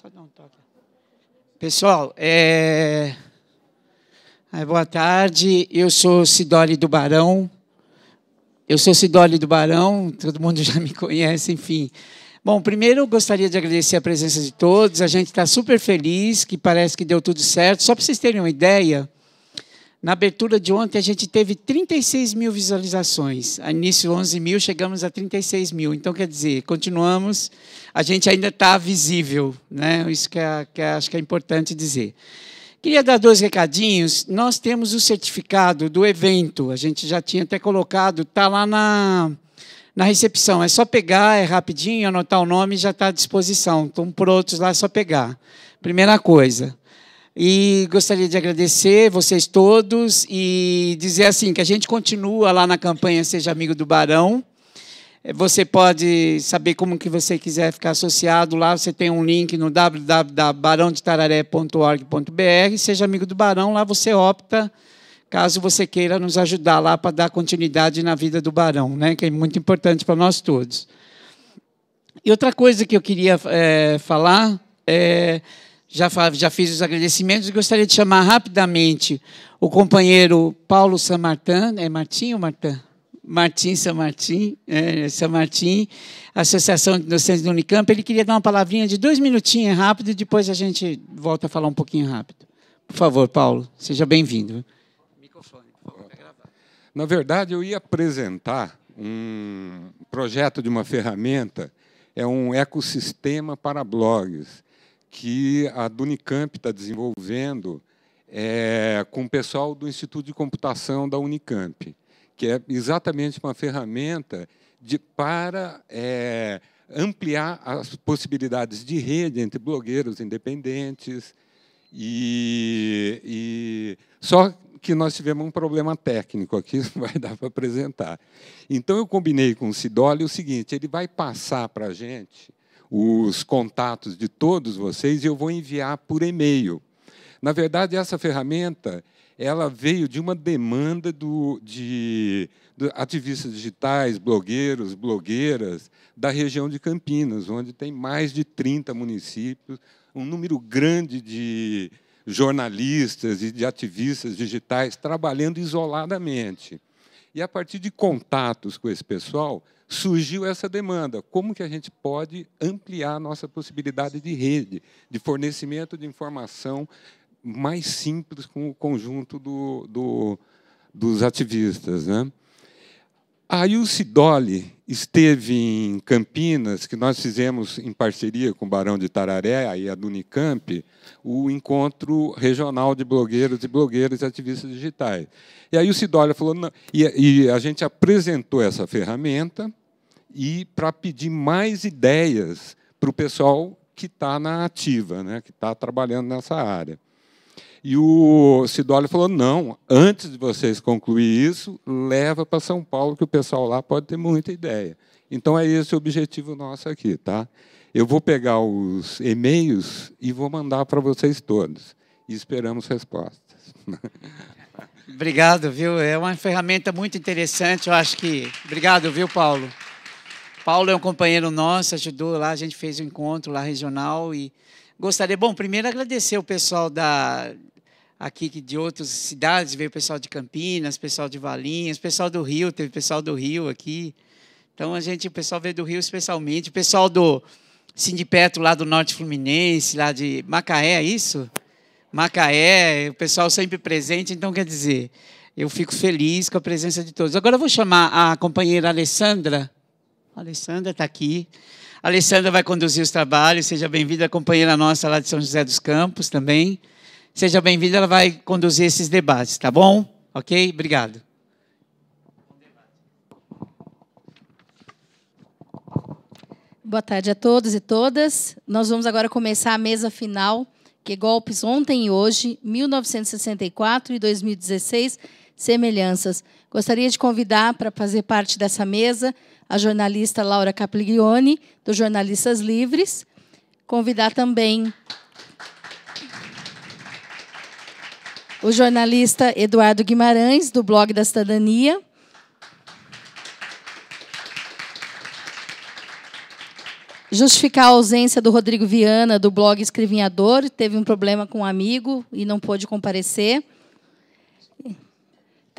Só dar um toque. Pessoal, é, é... boa tarde. Eu sou Sidoli do Barão. Eu sou Sidoli do Barão, todo mundo já me conhece, enfim. Bom, primeiro eu gostaria de agradecer a presença de todos. A gente está super feliz, que parece que deu tudo certo. Só para vocês terem uma ideia, na abertura de ontem, a gente teve 36 mil visualizações. A início, 11 mil, chegamos a 36 mil. Então, quer dizer, continuamos, a gente ainda está visível. Né? Isso que, é, que é, acho que é importante dizer. Queria dar dois recadinhos. Nós temos o certificado do evento. A gente já tinha até colocado, está lá na, na recepção. É só pegar, é rapidinho, anotar o nome já está à disposição. Estão prontos lá, é só pegar. Primeira coisa. E gostaria de agradecer vocês todos e dizer assim que a gente continua lá na campanha Seja Amigo do Barão. É, você pode saber como que você quiser ficar associado lá. Você tem um link no www.barãodetararé.org.br. Seja amigo do Barão, lá você opta caso você queira nos ajudar lá para dar continuidade na vida do Barão, né? que é muito importante para nós todos. E outra coisa que eu queria é, falar é já, já fiz os agradecimentos e gostaria de chamar rapidamente o companheiro Paulo Samartin, é Martim ou Martin? Martim Samartim, é, Associação de Docentes do Unicamp, ele queria dar uma palavrinha de dois minutinhos rápido e depois a gente volta a falar um pouquinho rápido. Por favor, Paulo, seja bem-vindo. Microfone, por favor, Na verdade, eu ia apresentar um projeto de uma ferramenta, é um ecossistema para blogs que a Unicamp está desenvolvendo é, com o pessoal do Instituto de Computação da Unicamp, que é exatamente uma ferramenta de, para é, ampliar as possibilidades de rede entre blogueiros independentes. E, e só que nós tivemos um problema técnico aqui, não vai dar para apresentar. Então eu combinei com o Sidoli o seguinte: ele vai passar para a gente os contatos de todos vocês e eu vou enviar por e-mail. Na verdade, essa ferramenta ela veio de uma demanda do, de, de ativistas digitais, blogueiros, blogueiras da região de Campinas, onde tem mais de 30 municípios, um número grande de jornalistas e de ativistas digitais trabalhando isoladamente. E a partir de contatos com esse pessoal, surgiu essa demanda. Como que a gente pode ampliar a nossa possibilidade de rede, de fornecimento de informação mais simples com o conjunto do, do, dos ativistas. Né? Aí o Sidoli esteve em Campinas, que nós fizemos em parceria com o Barão de Tararé e a Dunicamp, Unicamp, o encontro regional de blogueiros e blogueiras e ativistas digitais. E aí o Sidoli falou, e, e a gente apresentou essa ferramenta, e para pedir mais ideias para o pessoal que está na ativa, né, que está trabalhando nessa área. E o Sidólio falou: não, antes de vocês concluir isso, leva para São Paulo, que o pessoal lá pode ter muita ideia. Então é esse o objetivo nosso aqui, tá? Eu vou pegar os e-mails e vou mandar para vocês todos. E esperamos respostas. Obrigado, viu? É uma ferramenta muito interessante. Eu acho que. Obrigado, viu, Paulo? Paulo é um companheiro nosso, ajudou lá, a gente fez um encontro lá regional e gostaria, bom, primeiro agradecer o pessoal da aqui de outras cidades, veio o pessoal de Campinas, pessoal de Valinhas, pessoal do Rio, teve pessoal do Rio aqui. Então a gente, o pessoal veio do Rio especialmente, o pessoal do Sindipetro lá do Norte Fluminense, lá de Macaé, é isso? Macaé, o pessoal sempre presente, então quer dizer, eu fico feliz com a presença de todos. Agora eu vou chamar a companheira Alessandra a Alessandra está aqui. A Alessandra vai conduzir os trabalhos. Seja bem-vinda, companheira nossa lá de São José dos Campos também. Seja bem-vinda, ela vai conduzir esses debates, tá bom? Ok? Obrigado. Boa tarde a todos e todas. Nós vamos agora começar a mesa final, que é golpes ontem e hoje, 1964 e 2016, semelhanças. Gostaria de convidar para fazer parte dessa mesa a jornalista Laura Capiglione, do Jornalistas Livres. Convidar também o jornalista Eduardo Guimarães, do blog da Cidadania. Justificar a ausência do Rodrigo Viana, do blog Escrevinhador, teve um problema com um amigo e não pôde comparecer.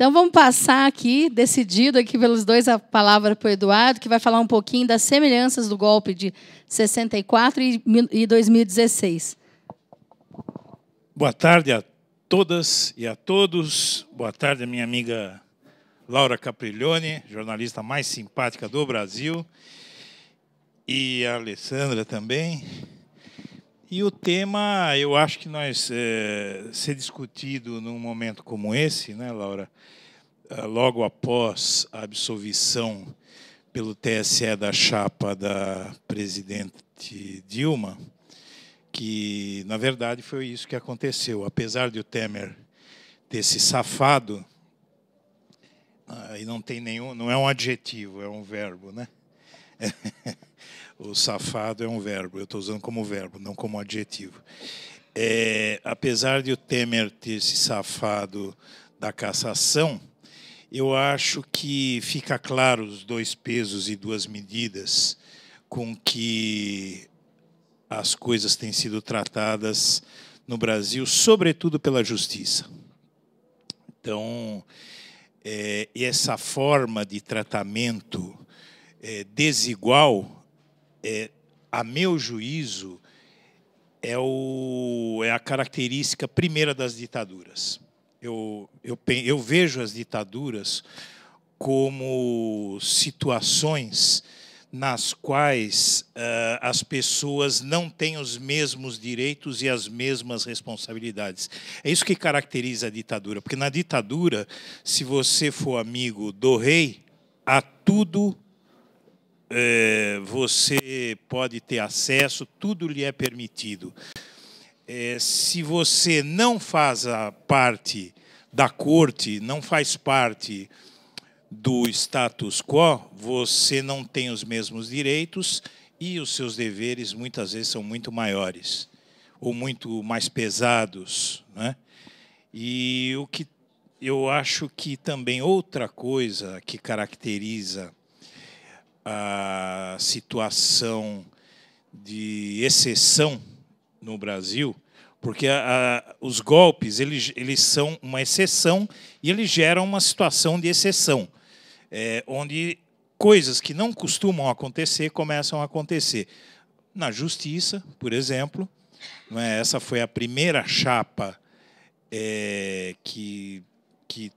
Então vamos passar aqui, decidido aqui pelos dois, a palavra para o Eduardo, que vai falar um pouquinho das semelhanças do golpe de 64 e 2016. Boa tarde a todas e a todos. Boa tarde, minha amiga Laura Caprillione, jornalista mais simpática do Brasil. E a Alessandra também. E o tema, eu acho que nós é, ser discutido num momento como esse, né, Laura, eh, logo após a absolvição pelo TSE da chapa da presidente Dilma, que na verdade foi isso que aconteceu. Apesar de o Temer ter se safado, ah, e não tem nenhum, não é um adjetivo, é um verbo, né? o safado é um verbo, eu estou usando como verbo, não como adjetivo. É, apesar de o Temer ter se safado da cassação, eu acho que fica claro os dois pesos e duas medidas com que as coisas têm sido tratadas no Brasil, sobretudo pela justiça. Então, é, essa forma de tratamento é, desigual, é, a meu juízo, é, o, é a característica primeira das ditaduras. Eu, eu, eu vejo as ditaduras como situações nas quais uh, as pessoas não têm os mesmos direitos e as mesmas responsabilidades. É isso que caracteriza a ditadura, porque na ditadura, se você for amigo do rei, há tudo é, você pode ter acesso, tudo lhe é permitido. É, se você não faz a parte da corte, não faz parte do status quo, você não tem os mesmos direitos e os seus deveres muitas vezes são muito maiores ou muito mais pesados, né? E o que eu acho que também outra coisa que caracteriza a situação de exceção no Brasil, porque a, a, os golpes eles, eles são uma exceção e eles geram uma situação de exceção, é, onde coisas que não costumam acontecer começam a acontecer. Na justiça, por exemplo, é? essa foi a primeira chapa é, que, que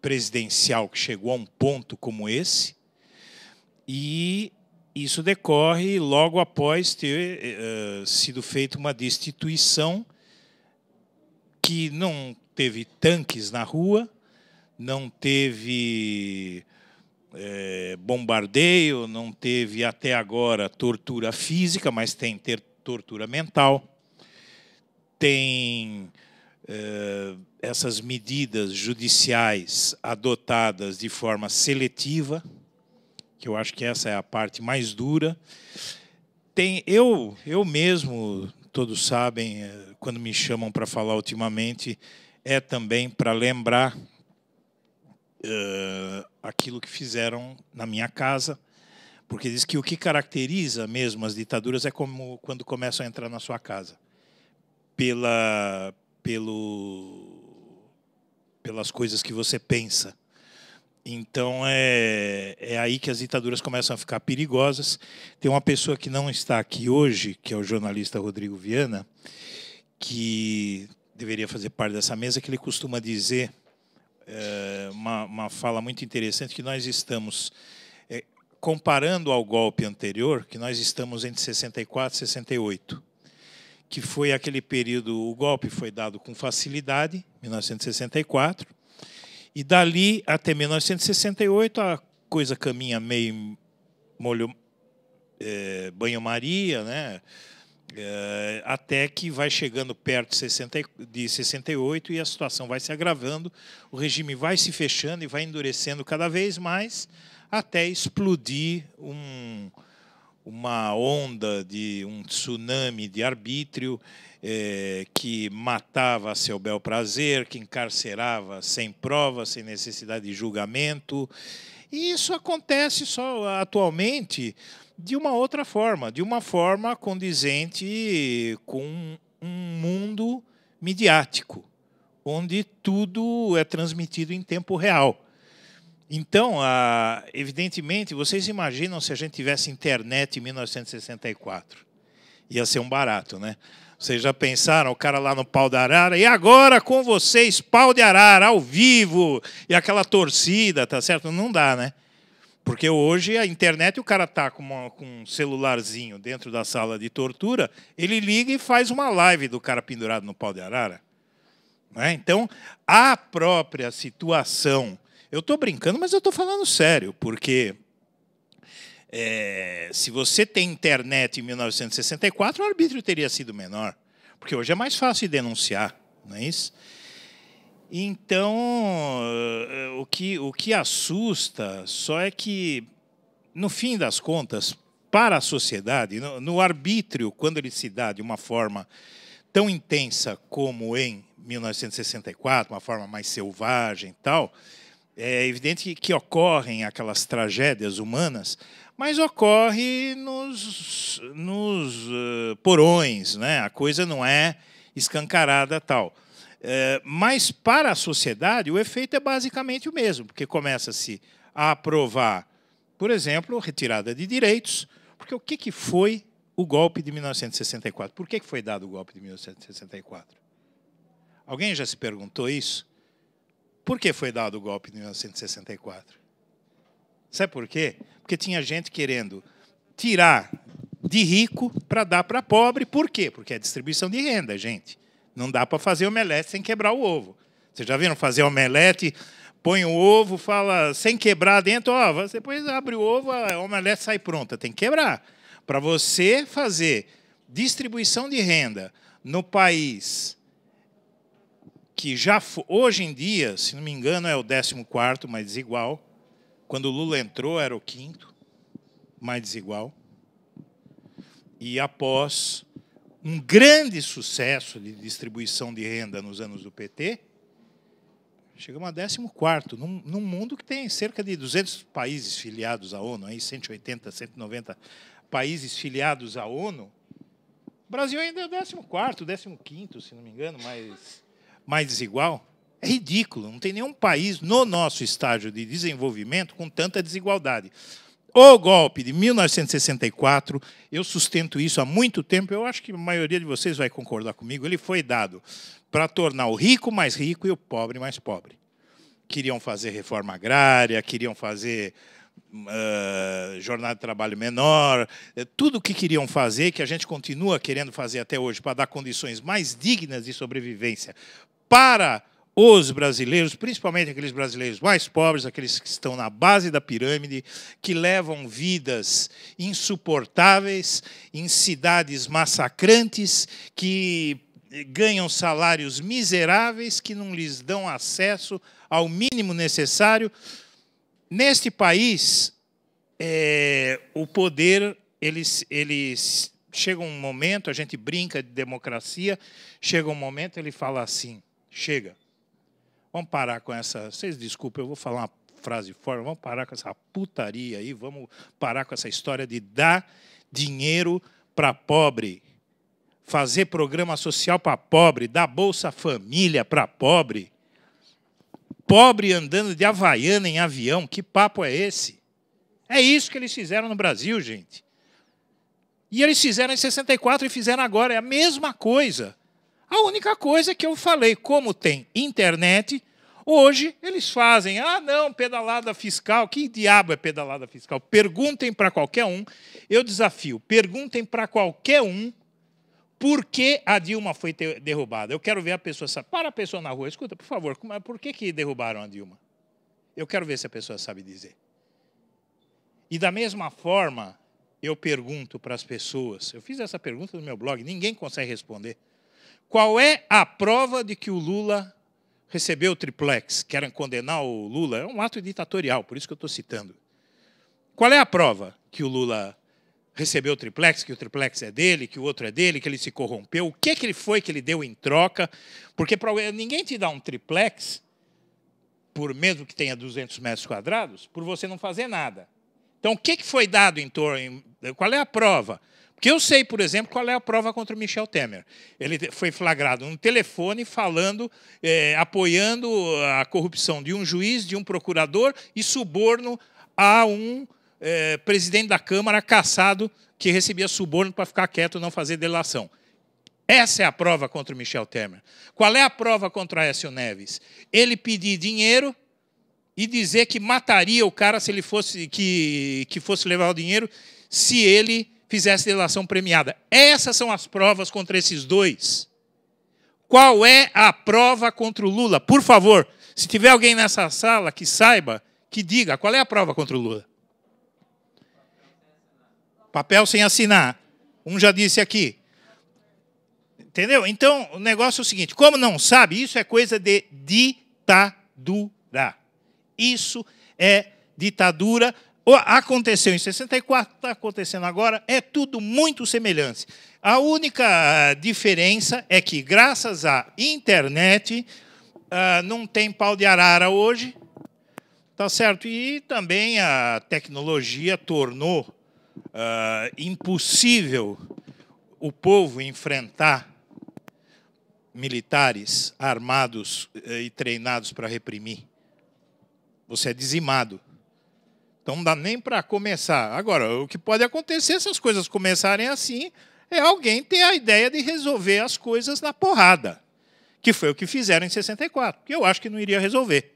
presidencial que chegou a um ponto como esse, e isso decorre logo após ter uh, sido feita uma destituição que não teve tanques na rua, não teve é, bombardeio, não teve até agora tortura física, mas tem ter tortura mental. Tem eh, essas medidas judiciais adotadas de forma seletiva que eu acho que essa é a parte mais dura. Tem eu, eu mesmo, todos sabem, eh, quando me chamam para falar ultimamente, é também para lembrar uh, aquilo que fizeram na minha casa, porque diz que o que caracteriza mesmo as ditaduras é como quando começam a entrar na sua casa, pela pelo pelas coisas que você pensa, então é, é aí que as ditaduras começam a ficar perigosas. Tem uma pessoa que não está aqui hoje, que é o jornalista Rodrigo Viana, que deveria fazer parte dessa mesa, que ele costuma dizer é, uma, uma fala muito interessante que nós estamos é, comparando ao golpe anterior, que nós estamos entre 64 e 68, que foi aquele período o golpe foi dado com facilidade, 1964 e dali até 1968 a coisa caminha meio molho, é, banho-maria, né? É, até que vai chegando perto de, 60, de 68 e a situação vai se agravando, o regime vai se fechando e vai endurecendo cada vez mais até explodir um, uma onda de um tsunami de arbítrio eh, que matava a seu bel prazer, que encarcerava sem prova, sem necessidade de julgamento. E isso acontece só atualmente de uma outra forma, de uma forma condizente com um mundo midiático, onde tudo é transmitido em tempo real. Então, evidentemente, vocês imaginam se a gente tivesse internet em 1964. Ia ser um barato, né? Vocês já pensaram, o cara lá no pau da arara, e agora com vocês, pau de arara, ao vivo, e aquela torcida, tá certo? Não dá, né? Porque hoje a internet, o cara tá com, com um celularzinho dentro da sala de tortura, ele liga e faz uma live do cara pendurado no pau de arara. Né? Então, a própria situação eu estou brincando, mas eu estou falando sério, porque é, se você tem internet em 1964, o arbítrio teria sido menor, porque hoje é mais fácil denunciar, não é isso? Então, o que, o que assusta só é que, no fim das contas, para a sociedade, no, no arbítrio, quando ele se dá de uma forma tão intensa como em 1964, uma forma mais selvagem e tal, é evidente que ocorrem aquelas tragédias humanas, mas ocorre nos, nos eh, porões, né? a coisa não é escancarada tal. É, mas para a sociedade o efeito é basicamente o mesmo, porque começa-se a aprovar, por exemplo, retirada de direitos, porque o que, que foi o golpe de 1964? Por que, que foi dado o golpe de 1964? Alguém já se perguntou isso? Por que foi dado o golpe de 1964? Sabe por quê? Porque tinha gente querendo tirar de rico para dar para pobre. Por quê? Porque é distribuição de renda, gente. Não dá para fazer omelete sem quebrar o ovo. Vocês já viram fazer omelete, põe o ovo, fala sem quebrar dentro, ó, você depois abre o ovo, a omelete sai pronta, tem que quebrar. Para você fazer distribuição de renda no país que já hoje em dia, se não me engano, é o 14º, mas desigual. Quando Lula entrou, era o quinto, mais desigual. E após um grande sucesso de distribuição de renda nos anos do PT, chegamos a 14 num, num mundo que tem cerca de 200 países filiados à ONU, aí 180, 190 países filiados à ONU. O Brasil ainda é o 14 15 se não me engano, mas mais desigual? É ridículo. Não tem nenhum país no nosso estágio de desenvolvimento com tanta desigualdade. O golpe de 1964, eu sustento isso há muito tempo, eu acho que a maioria de vocês vai concordar comigo, ele foi dado para tornar o rico mais rico e o pobre mais pobre. Queriam fazer reforma agrária, queriam fazer uh, jornada de trabalho menor, eh, tudo o que queriam fazer, que a gente continua querendo fazer até hoje, para dar condições mais dignas de sobrevivência para os brasileiros, principalmente aqueles brasileiros mais pobres, aqueles que estão na base da pirâmide, que levam vidas insuportáveis em cidades massacrantes, que ganham salários miseráveis, que não lhes dão acesso ao mínimo necessário. Neste país, é, o poder, eles, eles chega um momento, a gente brinca de democracia, chega um momento, ele fala assim Chega. Vamos parar com essa. Vocês desculpem, eu vou falar uma frase forte. Vamos parar com essa putaria aí. Vamos parar com essa história de dar dinheiro para pobre, fazer programa social para pobre, dar Bolsa Família para pobre. Pobre andando de Havaiana em avião, que papo é esse? É isso que eles fizeram no Brasil, gente. E eles fizeram em 64 e fizeram agora, é a mesma coisa. A única coisa que eu falei, como tem internet, hoje eles fazem, ah, não, pedalada fiscal, que diabo é pedalada fiscal? Perguntem para qualquer um, eu desafio, perguntem para qualquer um por que a Dilma foi derrubada. Eu quero ver a pessoa, para a pessoa na rua, escuta, por favor, é, por que, que derrubaram a Dilma? Eu quero ver se a pessoa sabe dizer. E da mesma forma, eu pergunto para as pessoas, eu fiz essa pergunta no meu blog, ninguém consegue responder. Qual é a prova de que o Lula recebeu o triplex? Querem condenar o Lula? É um ato ditatorial, por isso que eu estou citando. Qual é a prova que o Lula recebeu o triplex, que o triplex é dele, que o outro é dele, que ele se corrompeu? O que, é que ele foi que ele deu em troca? Porque para ninguém te dá um triplex, por mesmo que tenha 200 metros quadrados, por você não fazer nada. Então, o que, que foi dado em torno? Qual é a prova? Porque eu sei, por exemplo, qual é a prova contra o Michel Temer. Ele foi flagrado no telefone falando, é, apoiando a corrupção de um juiz, de um procurador e suborno a um é, presidente da Câmara caçado que recebia suborno para ficar quieto, não fazer delação. Essa é a prova contra o Michel Temer. Qual é a prova contra Aécio Neves? Ele pedir dinheiro e dizer que mataria o cara se ele fosse que, que fosse levar o dinheiro se ele fizesse delação premiada. Essas são as provas contra esses dois. Qual é a prova contra o Lula? Por favor, se tiver alguém nessa sala que saiba, que diga qual é a prova contra o Lula. Papel sem assinar. Um já disse aqui. Entendeu? Então, o negócio é o seguinte: como não sabe, isso é coisa de ditadura. Isso é ditadura Aconteceu em 64, está acontecendo agora, é tudo muito semelhante. A única ah, diferença é que, graças à internet, ah, não tem pau de arara hoje, tá certo? E também a tecnologia tornou ah, impossível o povo enfrentar militares armados eh, e treinados para reprimir. Você é dizimado. Então não dá nem para começar. Agora, o que pode acontecer se as coisas começarem assim é alguém ter a ideia de resolver as coisas na porrada, que foi o que fizeram em 64, que eu acho que não iria resolver.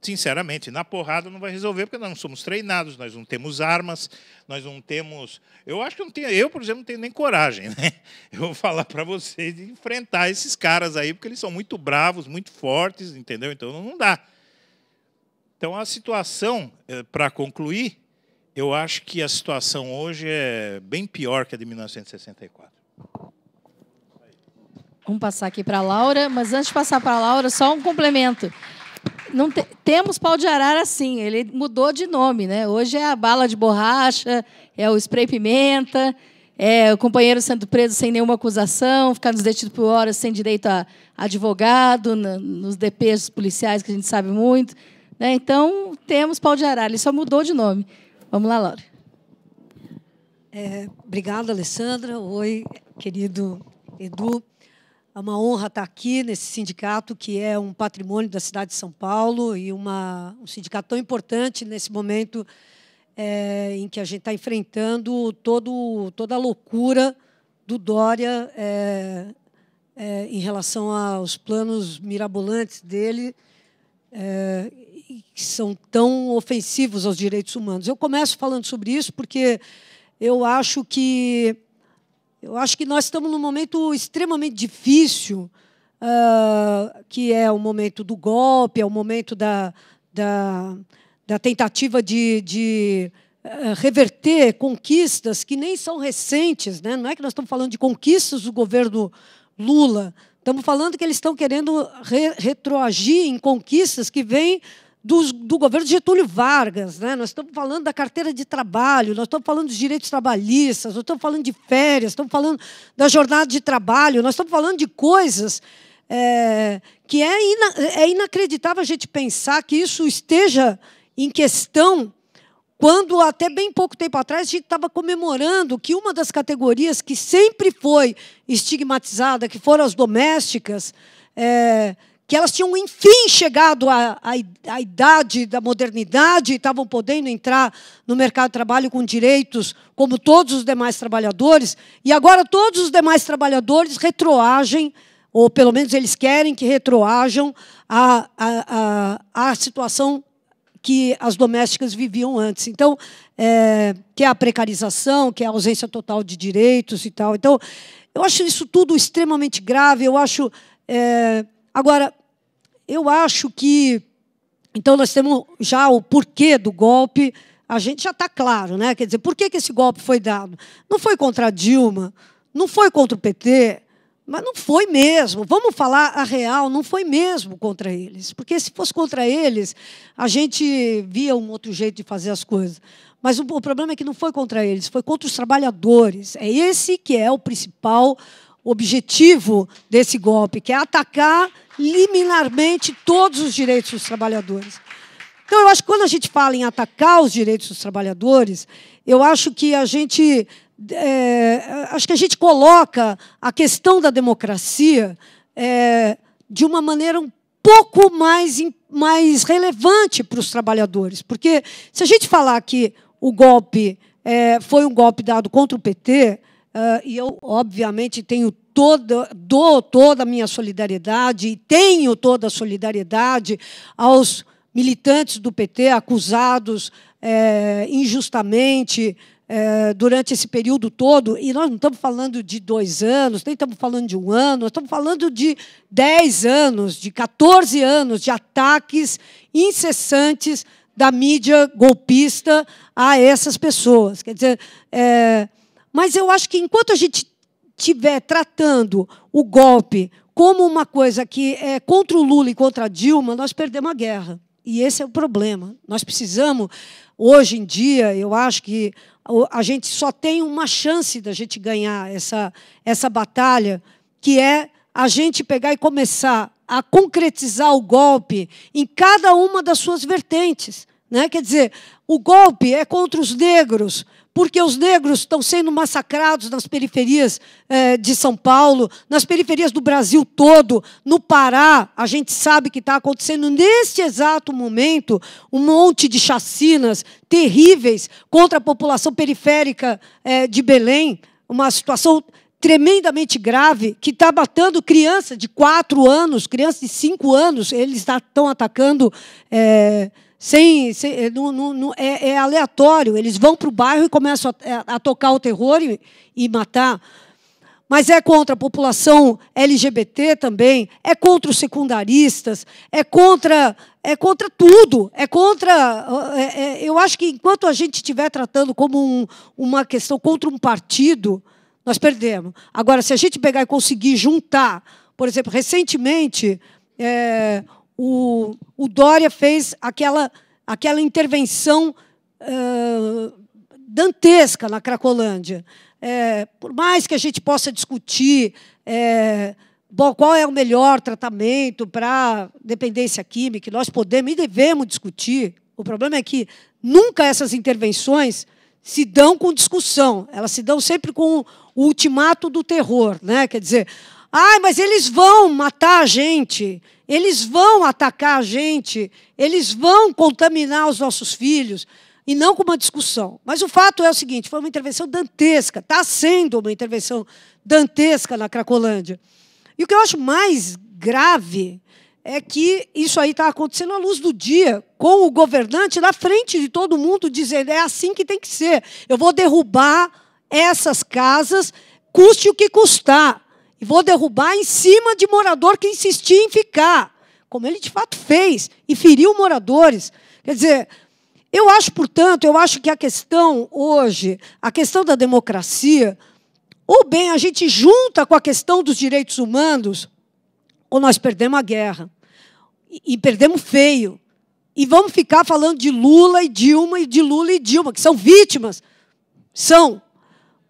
Sinceramente, na porrada não vai resolver, porque nós não somos treinados, nós não temos armas, nós não temos. Eu acho que não tenho. Eu, por exemplo, não tenho nem coragem, né? Eu vou falar para vocês de enfrentar esses caras aí, porque eles são muito bravos, muito fortes, entendeu? Então não dá. Então, a situação, eh, para concluir, eu acho que a situação hoje é bem pior que a de 1964. Vamos passar aqui para a Laura, mas antes de passar para a Laura, só um complemento. Te, temos pau de arara sim, ele mudou de nome, né? Hoje é a bala de borracha, é o spray pimenta, é o companheiro sendo preso sem nenhuma acusação, ficar nos detido por horas sem direito a advogado, nos DPs policiais que a gente sabe muito. Né? Então, temos pau de arara, ele só mudou de nome. Vamos lá, Laura. É, obrigada, Alessandra. Oi, querido Edu. É uma honra estar aqui nesse sindicato que é um patrimônio da cidade de São Paulo e uma, um sindicato tão importante nesse momento é, em que a gente está enfrentando todo, toda a loucura do Dória é, é, em relação aos planos mirabolantes dele é, que são tão ofensivos aos direitos humanos. Eu começo falando sobre isso porque eu acho que eu acho que nós estamos num momento extremamente difícil, uh, que é o momento do golpe, é o momento da, da, da tentativa de, de uh, reverter conquistas que nem são recentes. Né? Não é que nós estamos falando de conquistas do governo Lula. Estamos falando que eles estão querendo re retroagir em conquistas que vêm do, do governo de Getúlio Vargas. Né? Nós estamos falando da carteira de trabalho, nós estamos falando dos direitos trabalhistas, nós estamos falando de férias, estamos falando da jornada de trabalho, nós estamos falando de coisas é, que é, ina, é inacreditável a gente pensar que isso esteja em questão quando até bem pouco tempo atrás a gente estava comemorando que uma das categorias que sempre foi estigmatizada, que foram as domésticas, é, que elas tinham, enfim, chegado à, à, à idade da modernidade e estavam podendo entrar no mercado de trabalho com direitos como todos os demais trabalhadores, e agora todos os demais trabalhadores retroagem, ou pelo menos eles querem que retroajam a, a, a, a situação que as domésticas viviam antes. Então, é, que é a precarização, que é a ausência total de direitos e tal. Então, eu acho isso tudo extremamente grave. Eu acho. É, agora, eu acho que. Então, nós temos já o porquê do golpe, a gente já está claro, né? Quer dizer, por que, que esse golpe foi dado? Não foi contra a Dilma, não foi contra o PT, mas não foi mesmo. Vamos falar a real, não foi mesmo contra eles. Porque se fosse contra eles, a gente via um outro jeito de fazer as coisas. Mas o, problema é que não foi contra eles, foi contra os trabalhadores. É esse que é o principal objetivo desse golpe, que é atacar liminarmente todos os direitos dos trabalhadores. Então, eu acho que quando a gente fala em atacar os direitos dos trabalhadores, eu acho que a gente. É, acho que a gente coloca a questão da democracia é, de uma maneira um pouco mais, mais relevante para os trabalhadores. Porque se a gente falar que o golpe é, foi um golpe dado contra o PT, Uh, e eu, obviamente, tenho toda, dou toda a minha solidariedade e tenho toda a solidariedade aos militantes do PT acusados é, injustamente é, durante esse período todo. E nós não estamos falando de dois anos, nem estamos falando de um ano, estamos falando de dez anos, de 14 anos de ataques incessantes da mídia golpista a essas pessoas. Quer dizer. É, mas eu acho que enquanto a gente estiver tratando o golpe como uma coisa que é contra o Lula e contra a Dilma, nós perdemos a guerra. E esse é o problema. Nós precisamos, hoje em dia, eu acho que a gente só tem uma chance da gente ganhar essa, essa batalha, que é a gente pegar e começar a concretizar o golpe em cada uma das suas vertentes. Né? Quer dizer, o golpe é contra os negros, porque os negros estão sendo massacrados nas periferias eh, de São Paulo, nas periferias do Brasil todo, no Pará. A gente sabe que está acontecendo neste exato momento um monte de chacinas terríveis contra a população periférica eh, de Belém. Uma situação tremendamente grave que está matando crianças de quatro anos, crianças de cinco anos. Eles estão tá, atacando. Eh, sem, sem eh, não, não, é, é, aleatório. Eles vão para o bairro e começam a, eh, a tocar o terror e, e, matar. Mas é contra a população LGBT também, é contra os secundaristas, é contra, é contra tudo. É contra. É, é, eu acho que enquanto a gente estiver tratando como um, uma questão contra um partido, nós perdemos. Agora, se a gente pegar e conseguir juntar, por exemplo, recentemente o, o Dória fez aquela, aquela intervenção uh, dantesca na Cracolândia. É, por mais que a gente possa discutir é, bom, qual é o melhor tratamento para dependência química, nós podemos e devemos discutir. O problema é que nunca essas intervenções se dão com discussão, elas se dão sempre com o ultimato do terror. Né? Quer dizer, ah, mas eles vão matar a gente, eles vão atacar a gente, eles vão contaminar os nossos filhos, e não com uma discussão. Mas o fato é o seguinte: foi uma intervenção dantesca, está sendo uma intervenção dantesca na Cracolândia. E o que eu acho mais grave é que isso aí está acontecendo à luz do dia, com o governante na frente de todo mundo dizendo: é assim que tem que ser, eu vou derrubar essas casas, custe o que custar. E vou derrubar em cima de morador que insistia em ficar, como ele de fato fez, e feriu moradores. Quer dizer, eu acho, portanto, eu acho que a questão hoje, a questão da democracia, ou bem a gente junta com a questão dos direitos humanos, ou nós perdemos a guerra. E, perdemos feio. E vamos ficar falando de Lula e Dilma, e de Lula e Dilma, que são vítimas. São.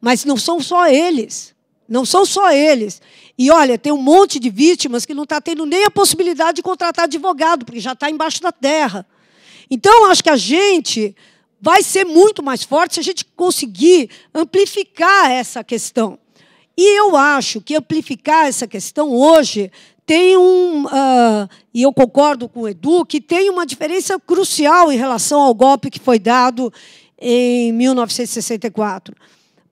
Mas não são só eles. Não são só eles. E olha, tem um monte de vítimas que não está tendo nem a possibilidade de contratar advogado, porque já está embaixo da terra. Então, acho que a gente vai ser muito mais forte se a gente conseguir amplificar essa questão. E eu acho que amplificar essa questão hoje tem um. Uh, e eu concordo com o Edu, que tem uma diferença crucial em relação ao golpe que foi dado em 1964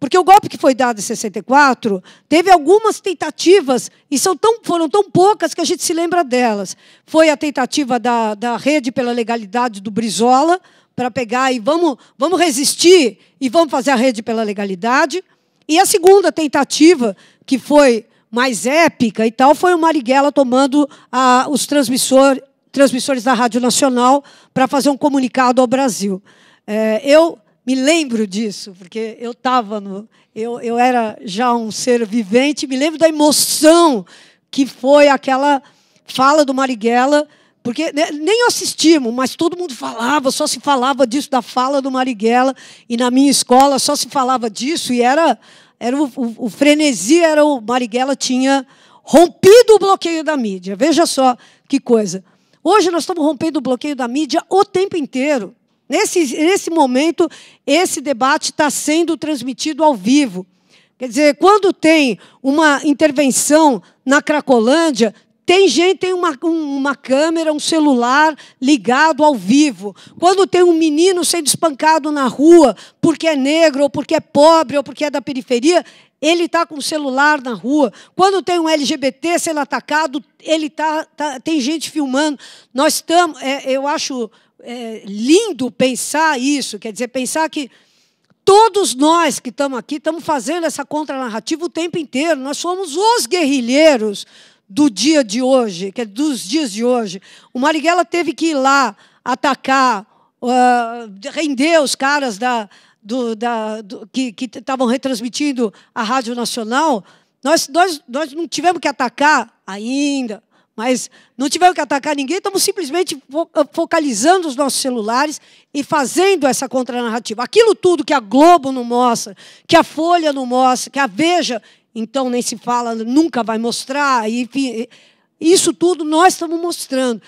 porque o golpe que foi dado em 64 teve algumas tentativas, e são tão, foram tão poucas que a gente se lembra delas. Foi a tentativa da, da rede pela legalidade do Brizola, para pegar e vamos, vamos resistir e vamos fazer a rede pela legalidade. E a segunda tentativa, que foi mais épica e tal, foi o Marighella tomando os transmissor, transmissores da Rádio Nacional para fazer um comunicado ao Brasil. É, eu me lembro disso, porque eu estava no. Eu, eu era já um ser vivente, me lembro da emoção que foi aquela fala do Marighella, porque nem assistimos, mas todo mundo falava, só se falava disso, da fala do Marighella, e na minha escola só se falava disso, e era. era o, o, o frenesi era o Marighella tinha rompido o bloqueio da mídia. Veja só que coisa. Hoje nós estamos rompendo o bloqueio da mídia o tempo inteiro. Nesse, nesse momento, esse debate está sendo transmitido ao vivo. Quer dizer, quando tem uma intervenção na Cracolândia, tem gente, tem uma, uma câmera, um celular ligado ao vivo. Quando tem um menino sendo espancado na rua porque é negro, ou porque é pobre, ou porque é da periferia, ele está com o celular na rua. Quando tem um LGBT sendo atacado, ele tá, tá tem gente filmando. Nós estamos, é, eu acho é, lindo pensar isso, quer dizer, pensar que todos nós que estamos aqui estamos fazendo essa contranarrativa o tempo inteiro, nós somos os guerrilheiros do dia de hoje, que é dos dias de hoje. O Marighella teve que ir lá atacar, uh, render os caras da, do, da, do, que estavam retransmitindo a Rádio Nacional. Nós, nós, nós não tivemos que atacar ainda mas não tivemos que atacar ninguém, estamos simplesmente ah, focalizando os nossos celulares e fazendo essa contranarrativa. Aquilo tudo que a Globo não mostra, que a Folha não mostra, que a Veja, então nem se fala, nunca vai mostrar, enfim, isso tudo nós estamos mostrando.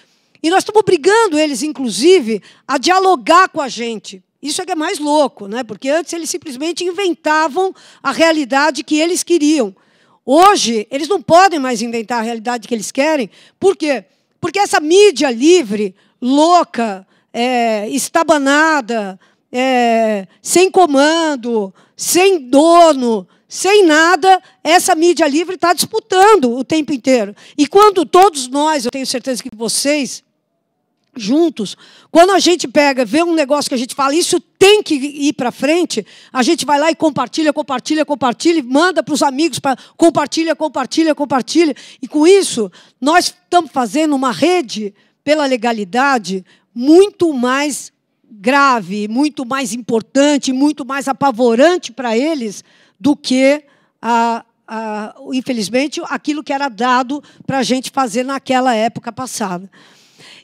E nós estamos obrigando eles, inclusive, a dialogar com a gente. Isso é que é mais louco, né? porque antes eles simplesmente inventavam a realidade que eles queriam. Hoje, eles não podem mais inventar a realidade que eles querem. Por quê? Porque essa mídia livre, louca, é, estabanada, é, sem comando, sem dono, sem nada, essa mídia livre está disputando o tempo inteiro. E quando todos nós, eu tenho certeza que vocês juntos, quando a gente pega, vê um negócio que a gente fala, isso tem que ir para frente, a gente vai lá e compartilha, compartilha, compartilha, manda para os amigos, para compartilha, compartilha, compartilha. E com isso, nós estamos fazendo uma rede pela legalidade muito mais grave, muito mais importante, muito mais apavorante para eles do que a, infelizmente, aquilo que era dado para a gente fazer naquela época passada.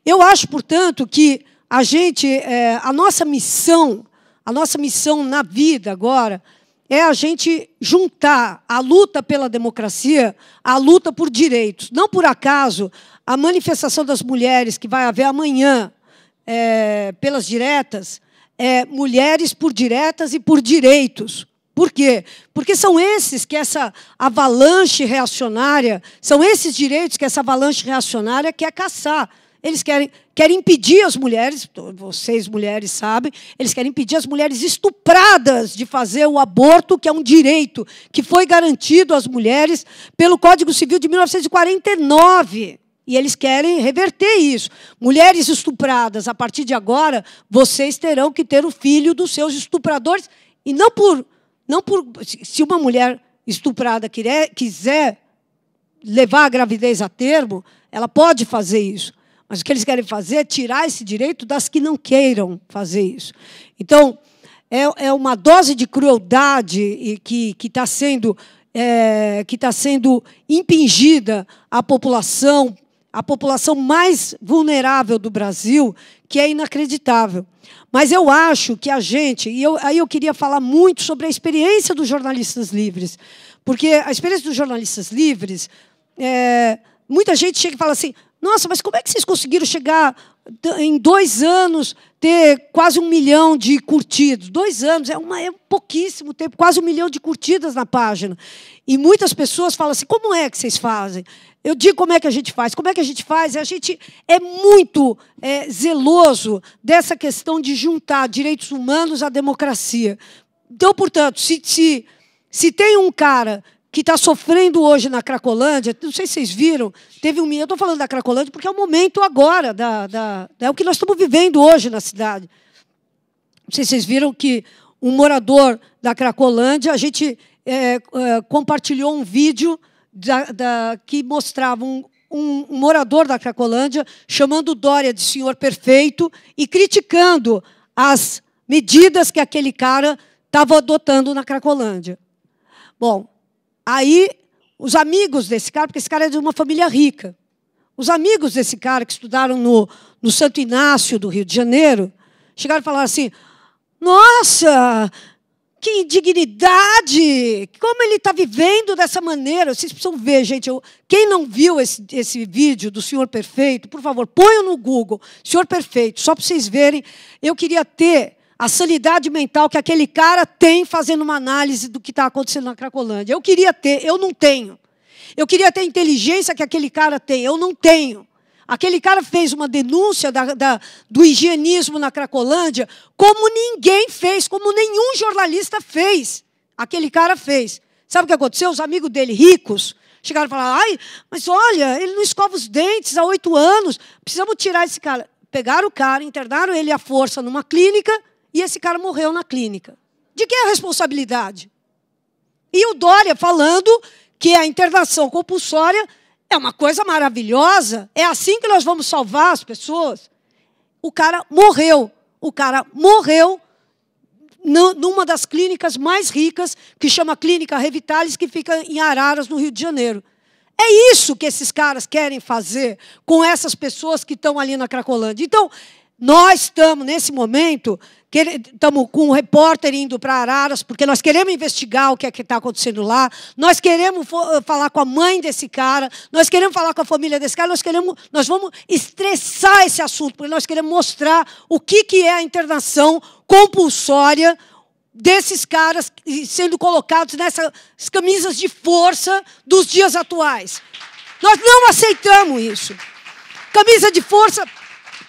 Eu acho, portanto, que a gente, é, a nossa missão, a nossa missão na vida agora é a gente juntar a luta pela democracia à luta por direitos. Não por acaso a manifestação das mulheres que vai haver amanhã é, pelas diretas é mulheres por diretas e por direitos. Por quê? Porque são esses que essa avalanche reacionária, são esses direitos que essa avalanche reacionária quer caçar. Eles querem, querem impedir as mulheres, vocês mulheres sabem, eles querem impedir as mulheres estupradas de fazer o aborto, que é um direito que foi garantido às mulheres pelo Código Civil de 1949. E eles querem reverter isso. Mulheres estupradas, a partir de agora, vocês terão que ter o filho dos seus estupradores. E não por. Não por se uma mulher estuprada quiser, quiser levar a gravidez a termo, ela pode fazer isso. Mas o que eles querem fazer é tirar esse direito das que não queiram fazer isso. Então, é, é uma dose de crueldade que está sendo, é, que tá sendo impingida à população, à população mais vulnerável do Brasil, que é inacreditável. Mas eu acho que a gente, e eu, aí eu queria falar muito sobre a experiência dos jornalistas livres, porque a experiência dos jornalistas livres, é, muita gente chega e fala assim: nossa, mas como é que vocês conseguiram chegar em dois anos ter quase um milhão de curtidos? Dois anos é, uma, é pouquíssimo tempo, quase um milhão de curtidas na página. E muitas pessoas falam assim: como é que vocês fazem? Eu digo como é que a gente faz. Como é que a gente faz? A gente é muito é, zeloso dessa questão de juntar direitos humanos à democracia. Então, portanto, se, se, se tem um cara que está sofrendo hoje na Cracolândia, não sei se vocês viram, teve um. Eu estou falando da Cracolândia porque é o momento agora, da, da, é o que nós estamos vivendo hoje na cidade. Não sei se vocês viram que um morador da Cracolândia, a gente é, é, compartilhou um vídeo da, da, que mostrava um, um, um morador da Cracolândia chamando Dória de senhor perfeito e criticando as medidas que aquele cara estava adotando na Cracolândia. Bom, Aí, os amigos desse cara, porque esse cara é de uma família rica, os amigos desse cara que estudaram no, no Santo Inácio do Rio de Janeiro, chegaram e falaram assim: Nossa, que indignidade! Como ele está vivendo dessa maneira? Vocês precisam ver, gente. Eu, quem não viu esse, esse vídeo do Senhor Perfeito, por favor, ponham no Google, Senhor Perfeito, só para vocês verem. Eu queria ter a sanidade mental que aquele cara tem fazendo uma análise do que está acontecendo na Cracolândia. Eu queria ter, eu não tenho. Eu queria ter a inteligência que aquele cara tem, eu não tenho. Aquele cara fez uma denúncia da, da, do higienismo na Cracolândia, como ninguém fez, como nenhum jornalista fez. Aquele cara fez. Sabe o que aconteceu? Os amigos dele, ricos, chegaram e falaram: ai, mas olha, ele não escova os dentes há oito anos, precisamos tirar esse cara. Pegaram o cara, internaram ele à força numa clínica e esse cara morreu na clínica. De quem é a responsabilidade? E o Dória falando que a internação compulsória é uma coisa maravilhosa, é assim que nós vamos salvar as pessoas. O cara morreu, o cara morreu numa das clínicas mais ricas, que chama Clínica Revitalis, que fica em Araras, no Rio de Janeiro. É isso que esses caras querem fazer com essas pessoas que estão ali na Cracolândia. Então, nós estamos, nesse momento, Estamos com um repórter indo para Araras, porque nós queremos investigar o que é que está acontecendo lá. Nós queremos eh, falar com a mãe desse cara, nós queremos falar com a família desse cara, nós queremos, nós vamos estressar esse assunto, porque nós queremos mostrar o que, que é a internação compulsória desses caras sendo colocados nessas camisas de força dos dias atuais. Nós não aceitamos isso. Camisa de força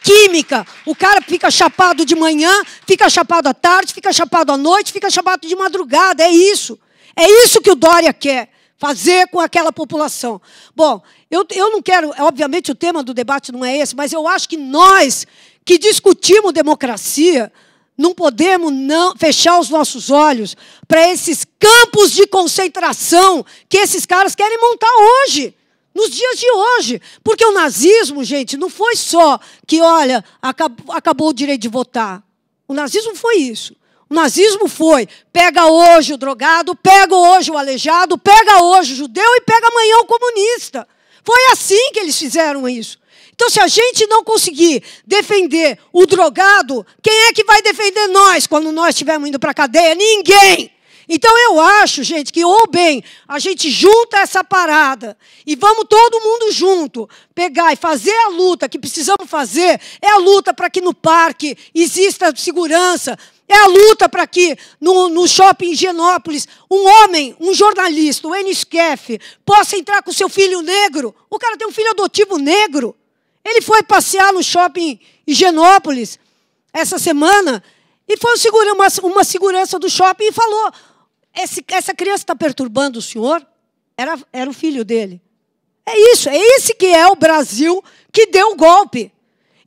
química. O cara fica chapado de manhã, fica chapado à tarde, fica chapado à noite, fica chapado de madrugada. É isso. É isso que o Dória quer fazer com aquela população. Bom, eu, eu não quero, obviamente o tema do debate não é esse, mas eu acho que nós que discutimos democracia, não podemos não fechar os nossos olhos para esses campos de concentração que esses caras querem montar hoje. Nos dias de hoje. Porque o nazismo, gente, não foi só que, olha, acabou, acabou o direito de votar. O nazismo foi isso. O nazismo foi: pega hoje o drogado, pega hoje o aleijado, pega hoje o judeu e pega amanhã o comunista. Foi assim que eles fizeram isso. Então, se a gente não conseguir defender o drogado, quem é que vai defender nós quando nós estivermos indo para a cadeia? Ninguém! Então eu acho, gente, que ou bem a gente junta essa parada e vamos todo mundo junto pegar e fazer a luta que precisamos fazer é a luta para que no parque exista segurança, é a luta para que no, no shopping em Genópolis um homem, um jornalista, o um NSCAF, possa entrar com seu filho negro. O cara tem um filho adotivo negro. Ele foi passear no shopping em Genópolis essa semana. E foi uma segurança do shopping e falou: esse, essa criança está perturbando o senhor? Era, era o filho dele. É isso, é esse que é o Brasil que deu o um golpe.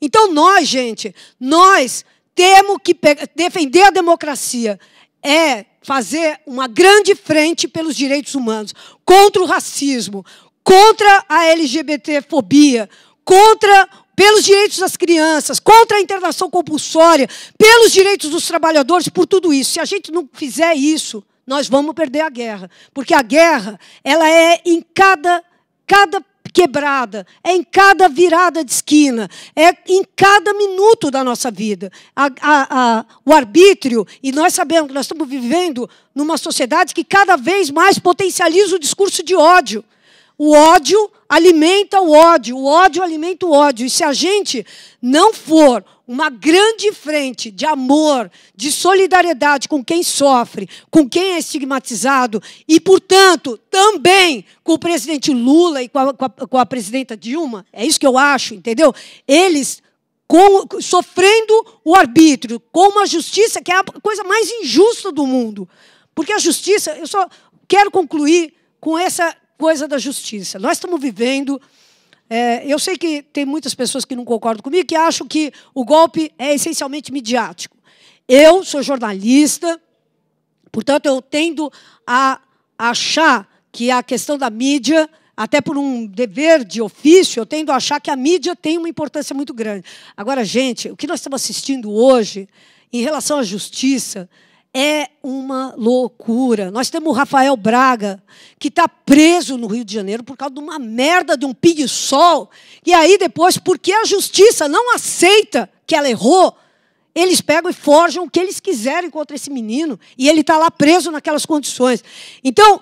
Então nós, gente, nós temos que defender a democracia. É fazer uma grande frente pelos direitos humanos, contra o racismo, contra a LGBTfobia, contra pelos direitos das crianças, contra a internação compulsória, pelos direitos dos trabalhadores, por tudo isso. Se a gente não fizer isso, nós vamos perder a guerra, porque a guerra ela é em cada cada quebrada, é em cada virada de esquina, é em cada minuto da nossa vida. A, a, a, o arbítrio, e nós sabemos que nós estamos vivendo numa sociedade que cada vez mais potencializa o discurso de ódio. O ódio alimenta o ódio, o ódio alimenta o ódio. E se a gente não for uma grande frente de amor, de solidariedade com quem sofre, com quem é estigmatizado e, portanto, também com o presidente Lula e com a, com a, com a presidenta Dilma, é isso que eu acho, entendeu? Eles com, sofrendo o arbítrio, com uma justiça que é a coisa mais injusta do mundo. Porque a justiça, eu só quero concluir com essa coisa da justiça. Nós estamos vivendo. É, eu sei que tem muitas pessoas que não concordam comigo, que acham que o golpe é essencialmente midiático. Eu sou jornalista, portanto, eu tendo a achar que a questão da mídia, até por um dever de ofício, eu tendo a achar que a mídia tem uma importância muito grande. Agora, gente, o que nós estamos assistindo hoje em relação à justiça é uma loucura. Nós temos o Rafael Braga, que está preso no Rio de Janeiro por causa de uma merda de um pig-sol. E aí depois, porque a justiça não aceita que ela errou, eles pegam e forjam o que eles quiserem contra esse menino. E ele está lá preso naquelas condições. Então,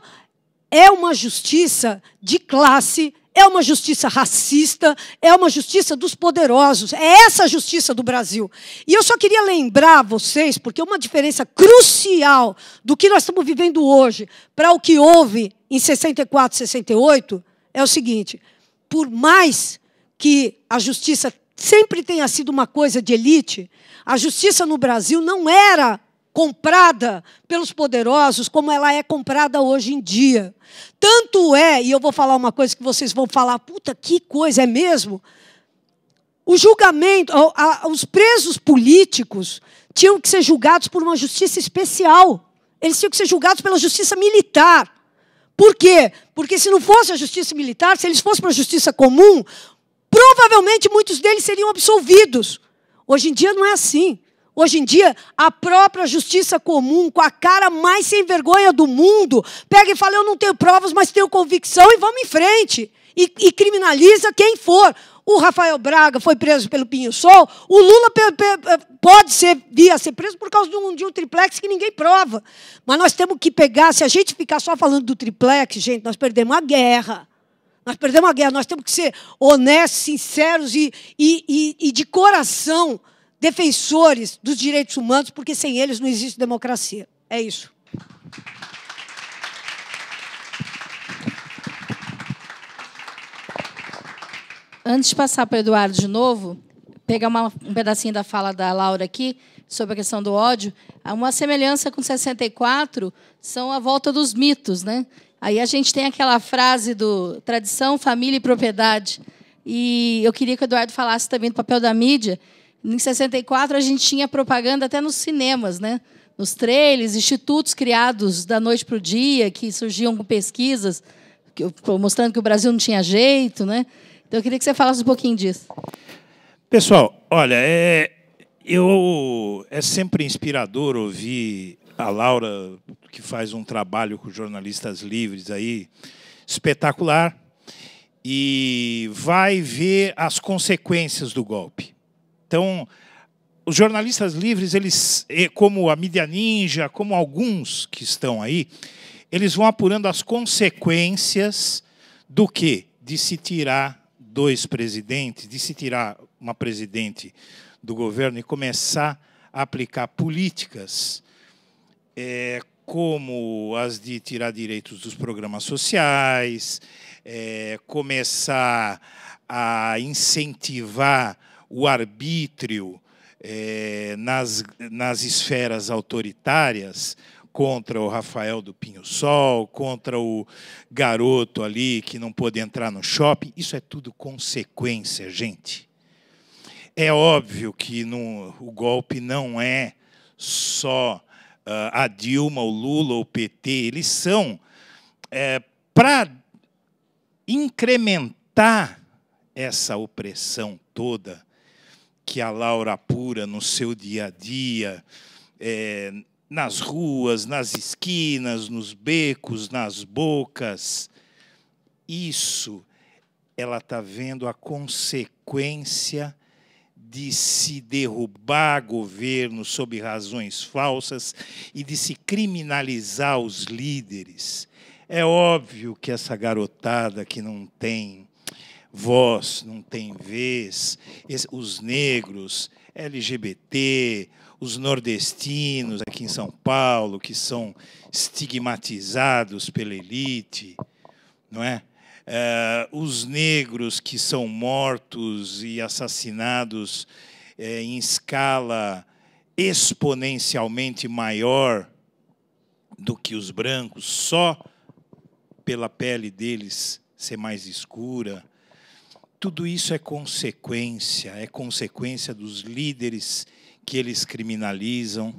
é uma justiça de classe é uma justiça racista, é uma justiça dos poderosos, é essa a justiça do Brasil. E eu só queria lembrar vocês, porque é uma diferença crucial do que nós estamos vivendo hoje para o que houve em 64, 68, é o seguinte: por mais que a justiça sempre tenha sido uma coisa de elite, a justiça no Brasil não era comprada pelos poderosos como ela é comprada hoje em dia. Tanto é, e eu vou falar uma coisa que vocês vão falar, puta que coisa, é mesmo? O julgamento, os presos políticos tinham que ser julgados por uma justiça especial. Eles tinham que ser julgados pela justiça militar. Por quê? Porque se não fosse a justiça militar, se eles fossem para a justiça comum, provavelmente muitos deles seriam absolvidos. Hoje em dia não é assim. Hoje em dia, a própria justiça comum, com a cara mais sem vergonha do mundo, pega e fala: Eu não tenho provas, mas tenho convicção e vamos em frente. E, e criminaliza quem for. O Rafael Braga foi preso pelo Pinho Sol. O Lula pode ser, vir a ser preso por causa de um, de um triplex que ninguém prova. Mas nós temos que pegar, se a gente ficar só falando do triplex, gente, nós perdemos a guerra. Nós perdemos a guerra. Nós temos que ser honestos, sinceros e, e, e, e de coração defensores dos direitos humanos, porque sem eles não existe democracia. É isso. Antes de passar para o Eduardo de novo, pegar uma, um pedacinho da fala da Laura aqui sobre a questão do ódio. Uma semelhança com 64 são a volta dos mitos, né? Aí a gente tem aquela frase do tradição, família e propriedade. E eu queria que o Eduardo falasse também do papel da mídia em 64 a gente tinha propaganda até nos cinemas, né? Nos trailers, institutos criados da noite para o dia, que surgiam com pesquisas, mostrando que o Brasil não tinha jeito, né? Então eu queria que você falasse um pouquinho disso. Pessoal, olha, é, eu, é sempre inspirador ouvir a Laura, que faz um trabalho com jornalistas livres aí, espetacular, e vai ver as consequências do golpe. Então, os jornalistas livres, eles, como a mídia ninja, como alguns que estão aí, eles vão apurando as consequências do que? De se tirar dois presidentes, de se tirar uma presidente do governo e começar a aplicar políticas é, como as de tirar direitos dos programas sociais, é, começar a incentivar o arbítrio é, nas, nas esferas autoritárias, contra o Rafael do Pinho Sol, contra o garoto ali que não pôde entrar no shopping. Isso é tudo consequência, gente. É óbvio que no, o golpe não é só uh, a Dilma, o Lula, o PT. Eles são é, para incrementar essa opressão toda que a Laura apura no seu dia a dia, é, nas ruas, nas esquinas, nos becos, nas bocas. Isso ela está vendo a consequência de se derrubar governo sob razões falsas e de se criminalizar os líderes. É óbvio que essa garotada que não tem Vós não tem vez, os negros, LGBT, os nordestinos aqui em São Paulo, que são estigmatizados pela elite, não é? é os negros que são mortos e assassinados é, em escala exponencialmente maior do que os brancos, só pela pele deles ser mais escura. Tudo isso é consequência, é consequência dos líderes que eles criminalizam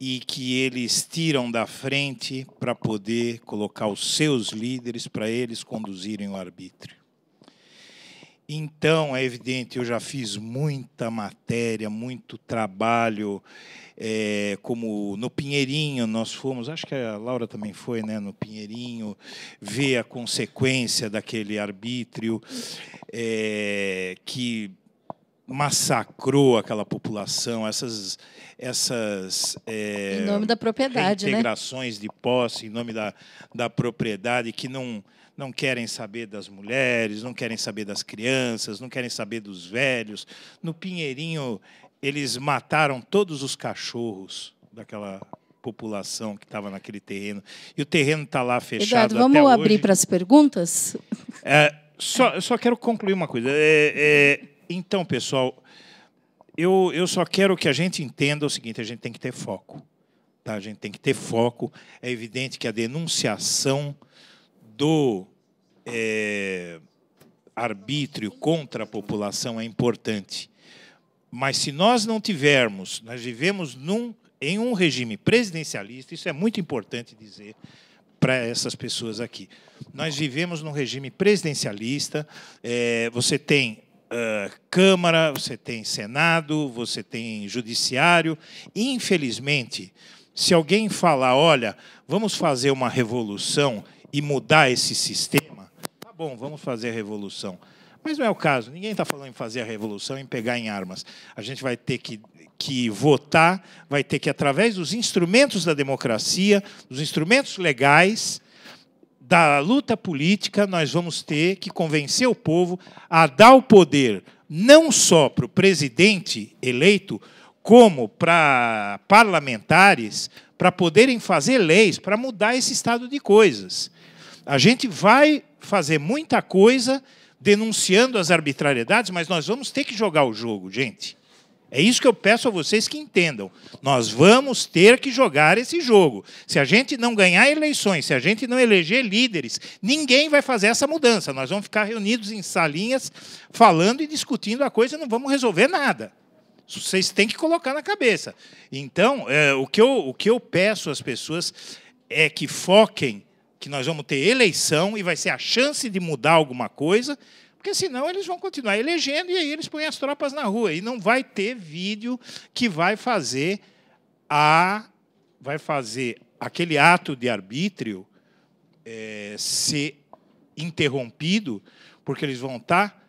e que eles tiram da frente para poder colocar os seus líderes para eles conduzirem o arbítrio. Então, é evidente, eu já fiz muita matéria, muito trabalho é, como no Pinheirinho nós fomos, acho que a Laura também foi, né, no Pinheirinho, ver a consequência daquele arbítrio é, que massacrou aquela população, essas essas é, em nome da propriedade, integrações né? de posse em nome da, da propriedade que não não querem saber das mulheres, não querem saber das crianças, não querem saber dos velhos. No Pinheirinho eles mataram todos os cachorros daquela população que estava naquele terreno. E o terreno está lá fechado Eduardo, vamos abrir hoje. para as perguntas? É, só, só quero concluir uma coisa. É, é, então, pessoal, eu, eu só quero que a gente entenda o seguinte, a gente tem que ter foco. Tá? A gente tem que ter foco. É evidente que a denunciação do é, arbítrio contra a população é importante. Mas se nós não tivermos, nós vivemos num, em um regime presidencialista, isso é muito importante dizer para essas pessoas aqui. Nós vivemos num regime presidencialista, é, você tem Uh, Câmara, você tem Senado, você tem Judiciário. Infelizmente, se alguém falar, olha, vamos fazer uma revolução e mudar esse sistema, tá bom, vamos fazer a revolução. Mas não é o caso. Ninguém está falando em fazer a revolução, em pegar em armas. A gente vai ter que, que votar, vai ter que, através dos instrumentos da democracia, dos instrumentos legais, da luta política, nós vamos ter que convencer o povo a dar o poder não só para o presidente eleito, como para parlamentares, para poderem fazer leis, para mudar esse estado de coisas. A gente vai fazer muita coisa denunciando as arbitrariedades, mas nós vamos ter que jogar o jogo, gente. É isso que eu peço a vocês que entendam. Nós vamos ter que jogar esse jogo. Se a gente não ganhar eleições, se a gente não eleger líderes, ninguém vai fazer essa mudança. Nós vamos ficar reunidos em salinhas falando e discutindo a coisa e não vamos resolver nada. Isso vocês têm que colocar na cabeça. Então, é, o, que eu, o que eu peço às pessoas é que foquem que nós vamos ter eleição e vai ser a chance de mudar alguma coisa, porque senão eles vão continuar elegendo e aí eles põem as tropas na rua. E não vai ter vídeo que vai fazer a. vai fazer aquele ato de arbítrio é, ser interrompido, porque eles vão estar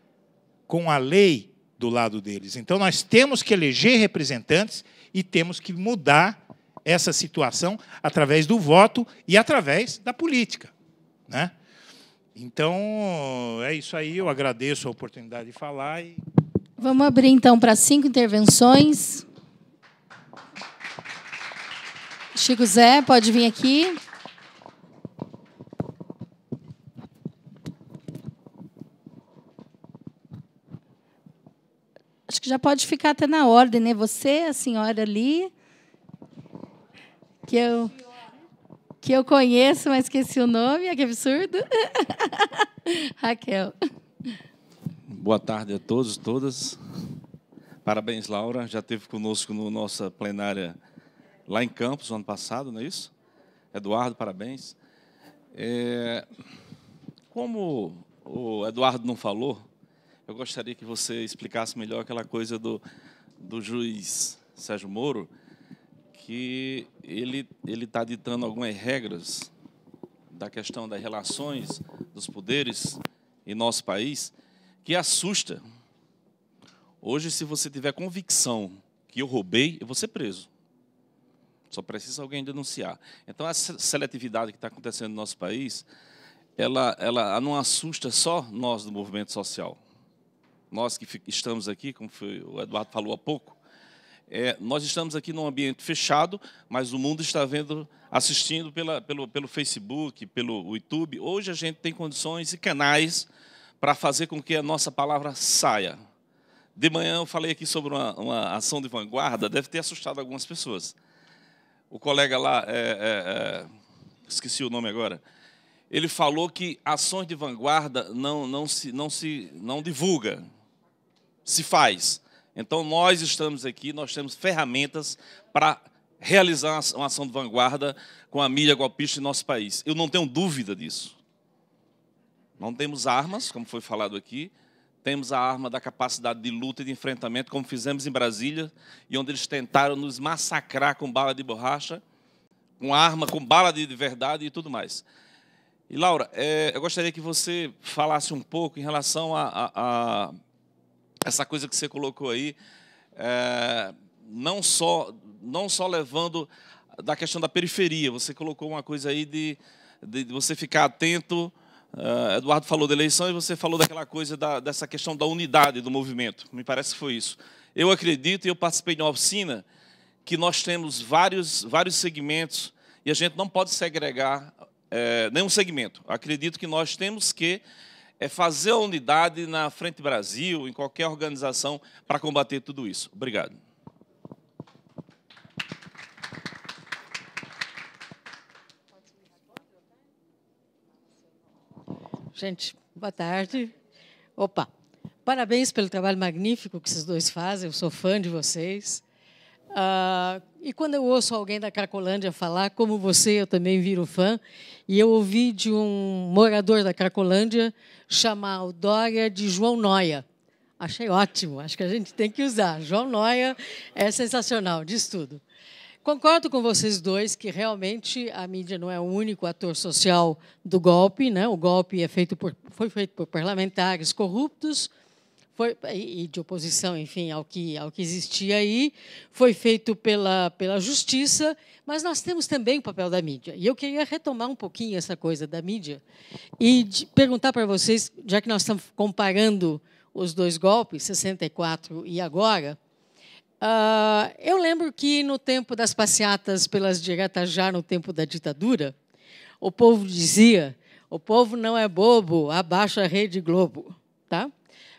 com a lei do lado deles. Então nós temos que eleger representantes e temos que mudar essa situação através do voto e através da política. Né? Então, é isso aí. Eu agradeço a oportunidade de falar. E... Vamos abrir, então, para cinco intervenções. Chico Zé, pode vir aqui. Acho que já pode ficar até na ordem, né? Você, a senhora ali, que eu que eu conheço, mas esqueci o nome, é que absurdo. Raquel. Boa tarde a todos, todas. Parabéns, Laura, já teve conosco no nossa plenária lá em Campos ano passado, não é isso? Eduardo, parabéns. É, como o Eduardo não falou, eu gostaria que você explicasse melhor aquela coisa do, do juiz Sérgio Moro, que ele ele está ditando algumas regras da questão das relações dos poderes em nosso país que assusta. Hoje, se você tiver convicção que eu roubei, eu vou ser preso. Só precisa alguém denunciar. Então, a seletividade que está acontecendo no nosso país, ela, ela não assusta só nós do movimento social. Nós que estamos aqui, como foi, o Eduardo falou há pouco, é, nós estamos aqui num ambiente fechado, mas o mundo está vendo, assistindo pela, pelo, pelo Facebook, pelo YouTube. Hoje a gente tem condições e canais para fazer com que a nossa palavra saia. De manhã eu falei aqui sobre uma, uma ação de vanguarda, deve ter assustado algumas pessoas. O colega lá, é, é, é esqueci o nome agora, ele falou que ações de vanguarda não, não, se, não se não divulga, se faz. Então, nós estamos aqui, nós temos ferramentas para realizar uma ação de vanguarda com a mídia golpista em nosso país. Eu não tenho dúvida disso. Não temos armas, como foi falado aqui, temos a arma da capacidade de luta e de enfrentamento, como fizemos em Brasília, e onde eles tentaram nos massacrar com bala de borracha, com arma, com bala de verdade e tudo mais. E, Laura, é, eu gostaria que você falasse um pouco em relação a, a, a essa coisa que você colocou aí, é, não, só, não só levando da questão da periferia, você colocou uma coisa aí de, de, você ficar atento. Uh, Eduardo falou da eleição e você falou daquela coisa da, dessa questão da unidade do movimento. Me parece que foi isso. Eu acredito e eu participei de uma oficina que nós temos vários, vários segmentos e a gente não pode segregar é, nenhum segmento. Acredito que nós temos que é fazer a unidade na Frente Brasil, em qualquer organização, para combater tudo isso. Obrigado. Gente, boa tarde. Opa, parabéns pelo trabalho magnífico que vocês dois fazem, eu sou fã de vocês. Uh, e quando eu ouço alguém da Cracolândia falar, como você, eu também viro fã, e eu ouvi de um morador da Cracolândia chamar o Dória de João Noia. Achei ótimo, acho que a gente tem que usar. João Noia é sensacional, diz tudo. Concordo com vocês dois que realmente a mídia não é o único ator social do golpe, né? O golpe é feito por, foi feito por parlamentares corruptos, foi, e de oposição, enfim, ao que, ao que existia aí, foi feito pela, pela justiça, mas nós temos também o papel da mídia. E eu queria retomar um pouquinho essa coisa da mídia e perguntar para vocês, já que nós estamos comparando os dois golpes, 64 e agora, uh, eu lembro que no tempo das passeatas pelas diretas já no tempo da ditadura, o povo dizia: o povo não é bobo, abaixa a Rede Globo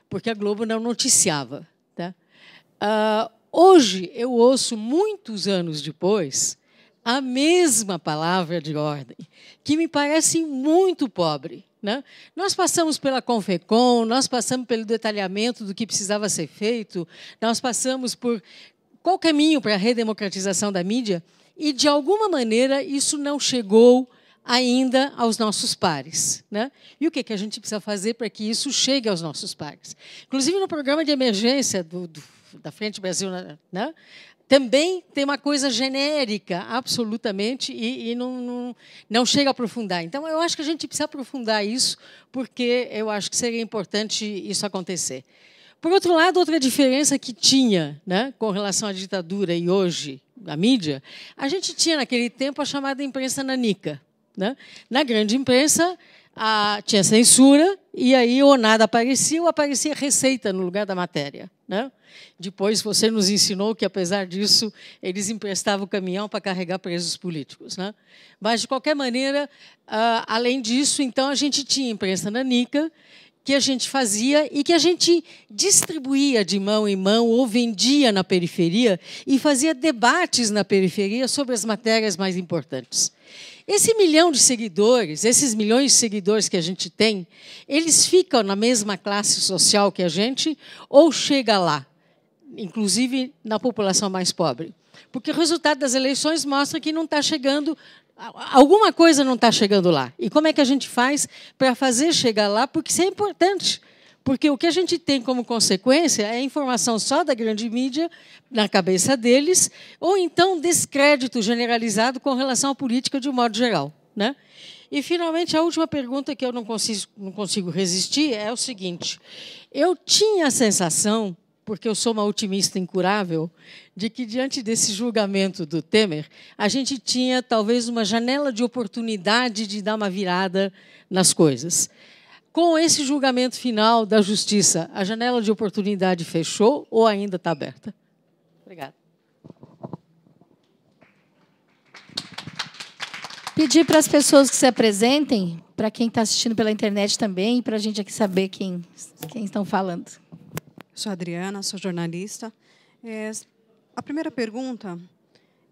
porque a Globo não noticiava. Tá? Uh, hoje eu ouço, muitos anos depois, a mesma palavra de ordem, que me parece muito pobre. Né? Nós passamos pela Confecom, nós passamos pelo detalhamento do que precisava ser feito, nós passamos por qual caminho para a redemocratização da mídia, e, de alguma maneira, isso não chegou ainda aos nossos pares. Né? E o que, que a gente precisa fazer para que isso chegue aos nossos pares? Inclusive, no programa de emergência do, do, da Frente Brasil, né, né? também tem uma coisa genérica, absolutamente, e, e não, não, não, chega a aprofundar. Então, eu acho que a gente precisa aprofundar isso, porque eu acho que seria importante isso acontecer. Por outro lado, outra diferença que tinha né, com relação à ditadura e hoje, a mídia, a gente tinha naquele tempo a chamada imprensa nanica. Né? Na grande imprensa, a, tinha censura, e aí ou nada aparecia, ou aparecia receita no lugar da matéria. Né? Depois você nos ensinou que, apesar disso, eles emprestavam o caminhão para carregar presos políticos. Né? Mas, de qualquer maneira, além disso, então a gente tinha imprensa na Nica que a gente fazia e que a gente distribuía de mão em mão ou vendia na periferia e fazia debates na periferia sobre as matérias mais importantes. Esse milhão de seguidores, esses milhões de seguidores que a gente tem, eles ficam na mesma classe social que a gente ou chega lá, inclusive na população mais pobre? Porque o resultado das eleições mostra que não está chegando, alguma coisa não está chegando lá. E como é que a gente faz para fazer chegar lá? Porque isso é importante. Porque o que a gente tem como consequência é informação só da grande mídia, na cabeça deles, ou então descrédito generalizado com relação à política de um modo geral. Né? E, finalmente, a última pergunta que eu não consigo, não consigo resistir é o seguinte: eu tinha a sensação, porque eu sou uma otimista incurável, de que diante desse julgamento do Temer, a gente tinha talvez uma janela de oportunidade de dar uma virada nas coisas com esse julgamento final da justiça, a janela de oportunidade fechou ou ainda está aberta? Obrigada. Pedir para as pessoas que se apresentem, para quem está assistindo pela internet também, para a gente aqui saber quem, quem estão falando. Sou Adriana, sou jornalista. É, a primeira pergunta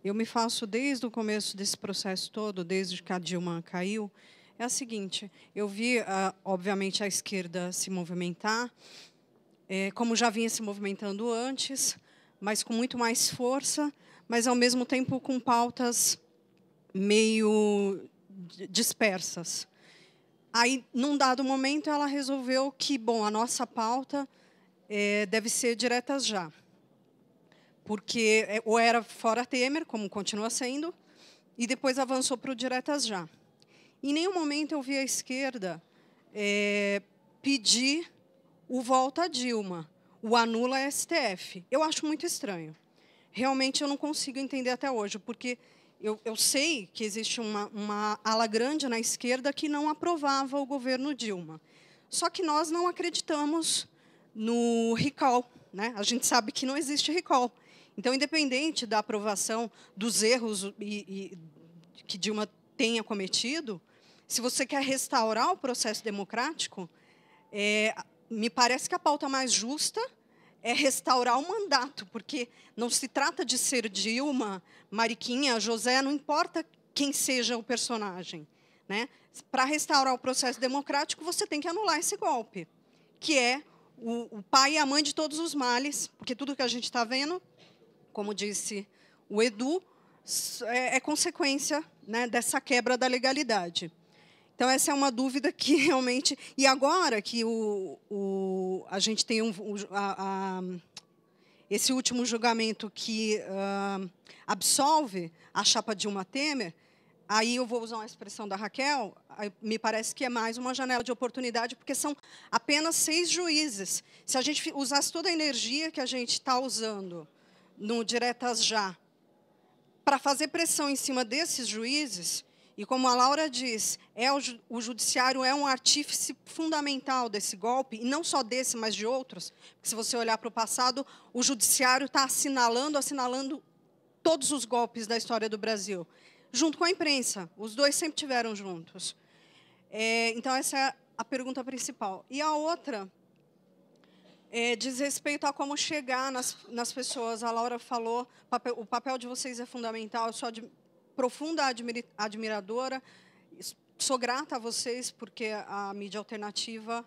eu me faço desde o começo desse processo todo, desde que a Dilma caiu, é a seguinte: eu vi, ah, obviamente, a esquerda se movimentar, é, como já vinha se movimentando antes, mas com muito mais força, mas ao mesmo tempo com pautas meio dispersas. Aí, num dado momento, ela resolveu que, bom, a nossa pauta é, deve ser diretas já, porque é, ou era fora Temer, como continua sendo, e depois avançou para o diretas já. Em nenhum momento eu vi a esquerda é, pedir o volta a Dilma, o anula a STF. Eu acho muito estranho. Realmente eu não consigo entender até hoje, porque eu, eu sei que existe uma, uma ala grande na esquerda que não aprovava o governo Dilma. Só que nós não acreditamos no recall. Né? A gente sabe que não existe recall. Então, independente da aprovação dos erros e, e que Dilma tenha cometido, se você quer restaurar o processo democrático, é, me parece que a pauta mais justa é restaurar o mandato, porque não se trata de ser Dilma, Mariquinha, José, não importa quem seja o personagem. Né? Para restaurar o processo democrático, você tem que anular esse golpe, que é o, o pai e a mãe de todos os males, porque tudo que a gente está vendo, como disse o Edu, é, é consequência né, dessa quebra da legalidade. Então, essa é uma dúvida que realmente. E agora que o, o a gente tem um, a, a, esse último julgamento que uh, absolve a chapa Dilma Temer, aí eu vou usar uma expressão da Raquel, me parece que é mais uma janela de oportunidade, porque são apenas seis juízes. Se a gente usasse toda a energia que a gente está usando no Diretas Já para fazer pressão em cima desses juízes, e como a Laura diz, é o, o judiciário é um artífice fundamental desse golpe, e não só desse, mas de outros. Porque se você olhar para o passado, o judiciário está assinalando, assinalando todos os golpes da história do Brasil, junto com a imprensa. Os dois sempre tiveram juntos. É, então essa é a pergunta principal. E a outra é, diz respeito a como chegar nas, nas pessoas. A Laura falou, papel, o papel de vocês é fundamental. Eu sou ad, profunda admir, admiradora. Sou grata a vocês porque a mídia alternativa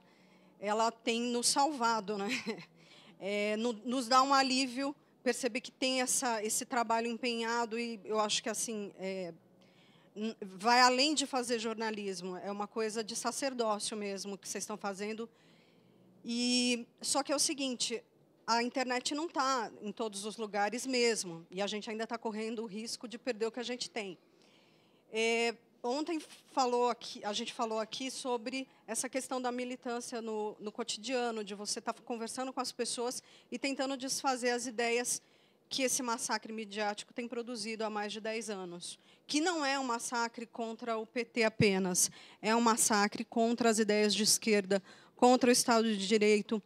ela tem nos salvado, né? É, no, nos dá um alívio perceber que tem essa, esse trabalho empenhado e eu acho que assim é, vai além de fazer jornalismo, é uma coisa de sacerdócio mesmo que vocês estão fazendo e só que é o seguinte, a internet não está em todos os lugares mesmo, e a gente ainda está correndo o risco de perder o que a gente tem. É, ontem falou aqui, a gente falou aqui sobre essa questão da militância no, no cotidiano, de você estar tá conversando com as pessoas e tentando desfazer as ideias que esse massacre midiático tem produzido há mais de 10 anos, que não é um massacre contra o PT apenas, é um massacre contra as ideias de esquerda, contra o Estado de Direito,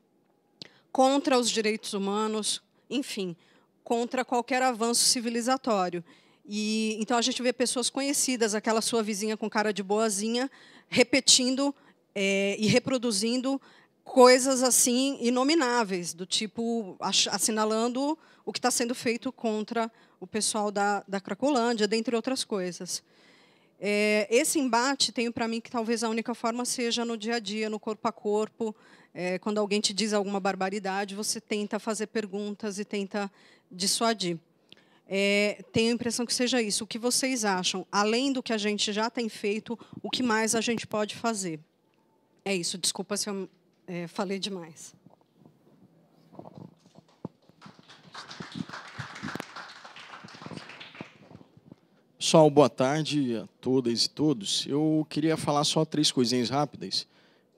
contra os direitos humanos, enfim, contra qualquer avanço civilizatório. E então a gente vê pessoas conhecidas, aquela sua vizinha com cara de boazinha, repetindo é, e reproduzindo coisas assim inomináveis, do tipo assinalando o que está sendo feito contra o pessoal da, da Cracolândia, dentre outras coisas. É, esse embate, tenho para mim que talvez a única forma seja no dia a dia, no corpo a corpo. É, quando alguém te diz alguma barbaridade, você tenta fazer perguntas e tenta dissuadir. É, tenho a impressão que seja isso. O que vocês acham? Além do que a gente já tem feito, o que mais a gente pode fazer? É isso. Desculpa se eu é, falei demais. Pessoal, boa tarde a todas e todos. Eu queria falar só três coisinhas rápidas,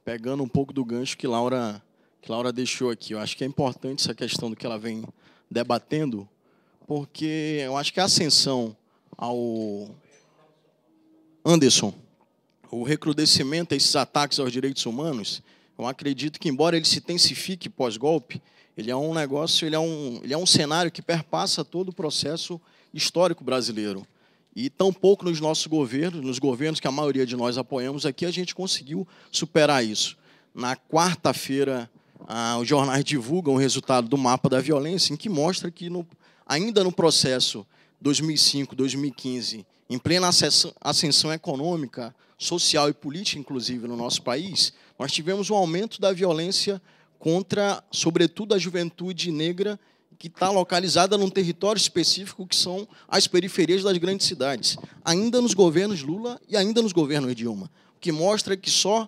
pegando um pouco do gancho que Laura, que Laura deixou aqui. Eu acho que é importante essa questão do que ela vem debatendo, porque eu acho que a ascensão ao Anderson, o recrudescimento a esses ataques aos direitos humanos, eu acredito que embora ele se intensifique pós-golpe, ele é um negócio, ele é um, ele é um cenário que perpassa todo o processo histórico brasileiro e tampouco nos nossos governos, nos governos que a maioria de nós apoiamos aqui, é a gente conseguiu superar isso. Na quarta-feira, ah, os jornais divulgam o resultado do mapa da violência, em que mostra que, no, ainda no processo 2005, 2015, em plena ascensão econômica, social e política, inclusive, no nosso país, nós tivemos um aumento da violência contra, sobretudo, a juventude negra que está localizada num território específico, que são as periferias das grandes cidades, ainda nos governos Lula e ainda nos governos Dilma, o que mostra que só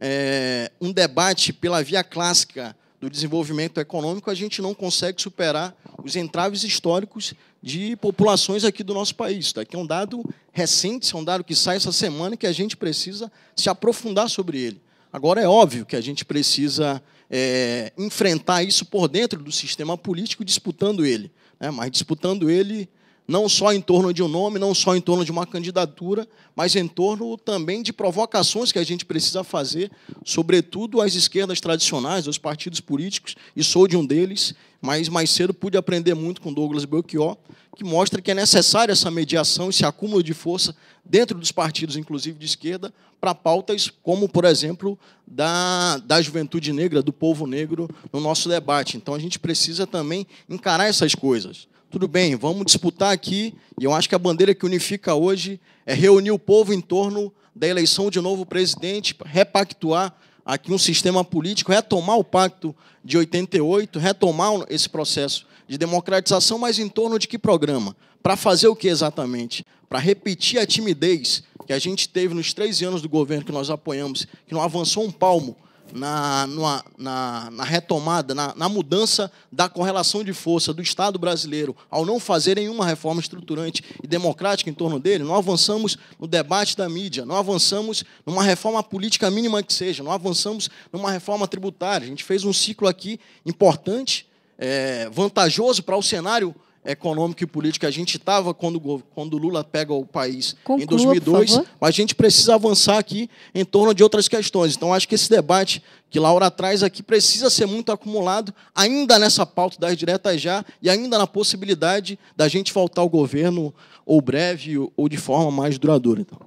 é, um debate pela via clássica do desenvolvimento econômico, a gente não consegue superar os entraves históricos de populações aqui do nosso país. Isso tá? daqui é um dado recente, é um dado que sai essa semana que a gente precisa se aprofundar sobre ele. Agora, é óbvio que a gente precisa é, enfrentar isso por dentro do sistema político, disputando ele. Né? Mas disputando ele não só em torno de um nome, não só em torno de uma candidatura, mas em torno também de provocações que a gente precisa fazer, sobretudo às esquerdas tradicionais, aos partidos políticos, e sou de um deles, mas mais cedo pude aprender muito com Douglas Belchior, que mostra que é necessária essa mediação, esse acúmulo de força dentro dos partidos, inclusive de esquerda, para pautas como, por exemplo, da, da juventude negra, do povo negro no nosso debate. Então a gente precisa também encarar essas coisas tudo bem, vamos disputar aqui. E eu acho que a bandeira que unifica hoje é reunir o povo em torno da eleição de novo presidente, repactuar aqui um sistema político, retomar o pacto de 88, retomar esse processo de democratização, mas em torno de que programa? Para fazer o que exatamente? Para repetir a timidez que a gente teve nos três anos do governo que nós apoiamos, que não avançou um palmo na, numa, na, na, retomada, na, na, mudança da correlação de força do Estado brasileiro, ao não fazer nenhuma reforma estruturante e democrática em torno dele, não avançamos no debate da mídia, não avançamos numa reforma política mínima que seja, não avançamos numa reforma tributária. A gente fez um ciclo aqui importante, é, vantajoso para o cenário econômica e política a gente estava quando, quando o Lula pega o país Conclua, em 2002, mas a gente precisa avançar aqui em torno de outras questões. Então, acho que esse debate que Laura traz aqui precisa ser muito acumulado ainda nessa pauta das diretas já e ainda na possibilidade da gente voltar ao governo ou breve ou de forma mais duradoura. Então.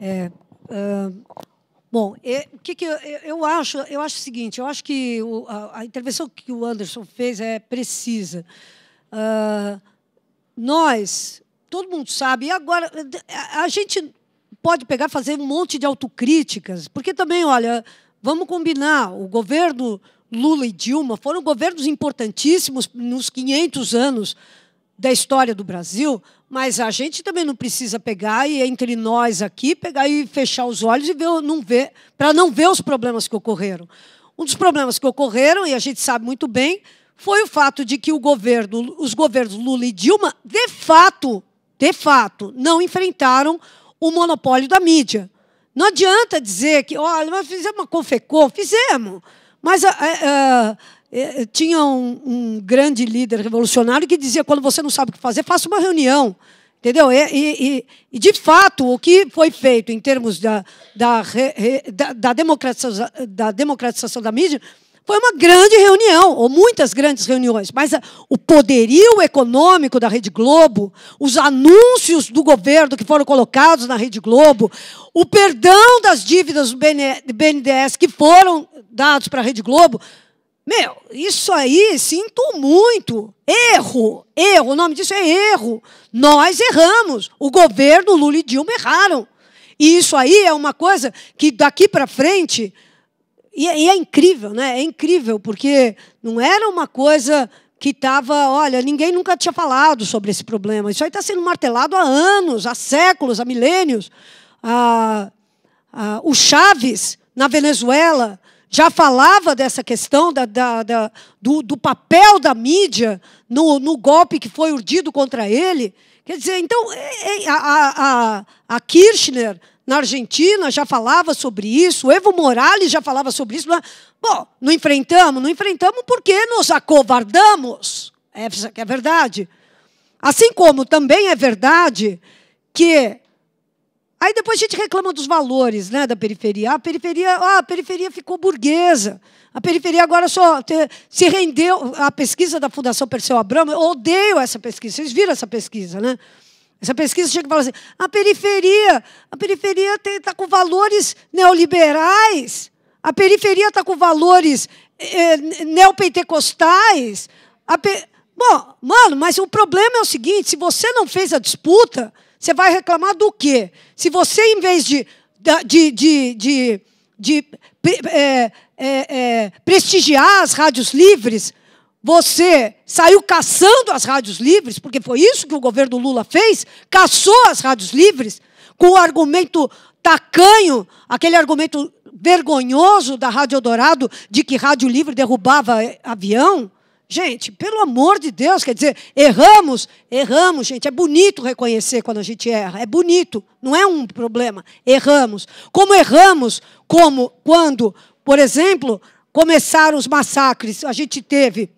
É, uh Bom, o que, que eu, eu, acho? Eu acho o seguinte: eu acho que o, a, a, intervenção que o Anderson fez é precisa. Uh, nós, todo mundo sabe, e agora a, a gente pode pegar fazer um monte de autocríticas, porque também, olha, vamos combinar, o governo Lula e Dilma foram governos importantíssimos nos 500 anos da história do Brasil, mas a gente também não precisa pegar e é entre nós aqui pegar e fechar os olhos e ver, não ver para não ver os problemas que ocorreram. Um dos problemas que ocorreram e a gente sabe muito bem foi o fato de que o governo, os governos Lula e Dilma, de fato, de fato, não enfrentaram o monopólio da mídia. Não adianta dizer que, olha, nós fizemos uma Confecom, fizemos, mas eh, eh, é, é, tinha um, um, grande líder revolucionário que dizia: quando você não sabe o que fazer, faça uma reunião. Entendeu? E, e, e de fato, o que foi feito em termos da, da, da, da, democratização, da democratização da mídia foi uma grande reunião, ou muitas grandes reuniões, mas ah, o poderio econômico da Rede Globo, os anúncios do governo que foram colocados na Rede Globo, o perdão das dívidas do BNDES que foram dados para a Rede Globo, meu, isso aí sinto muito. Erro, erro, o nome disso é erro. Nós erramos. O governo Lula e Dilma erraram. E isso aí é uma coisa que daqui para frente. E é, e é incrível, né? É incrível, porque não era uma coisa que estava, olha, ninguém nunca tinha falado sobre esse problema. Isso aí está sendo martelado há anos, há séculos, há milênios. Ah, ah, o Chaves, na Venezuela, já falava dessa questão da, da, da do, do, papel da mídia no, no golpe que foi urdido contra ele. Quer dizer, então, é, é, a, a, a Kirchner na Argentina já falava sobre isso, o Evo Morales já falava sobre isso. Mas, bom, não enfrentamos, não enfrentamos porque nos acovardamos. Essa é verdade. Assim como também é verdade que Aí depois a gente reclama dos valores né, da periferia. A periferia, ah, a periferia ficou burguesa. A periferia agora só te, se rendeu A pesquisa da Fundação Perseu Abramo. Eu odeio essa pesquisa. Vocês viram essa pesquisa, né? Essa pesquisa chega e fala assim: a periferia, a periferia está com valores neoliberais, a periferia está com valores é, neopentecostais. Bom, mano, mas o problema é o seguinte: se você não fez a disputa, você vai reclamar do quê? Se você, em vez de, de, de, de, de é, é, é, prestigiar as rádios livres, você saiu caçando as rádios livres, porque foi isso que o governo Lula fez, caçou as rádios livres com o argumento tacanho, aquele argumento vergonhoso da Rádio Eldorado de que rádio livre derrubava avião. Gente, pelo amor de Deus, quer dizer, erramos, erramos, gente. É bonito reconhecer quando a gente erra, é bonito, não é um problema. Erramos. Como erramos, como quando, por exemplo, começaram os massacres, a gente teve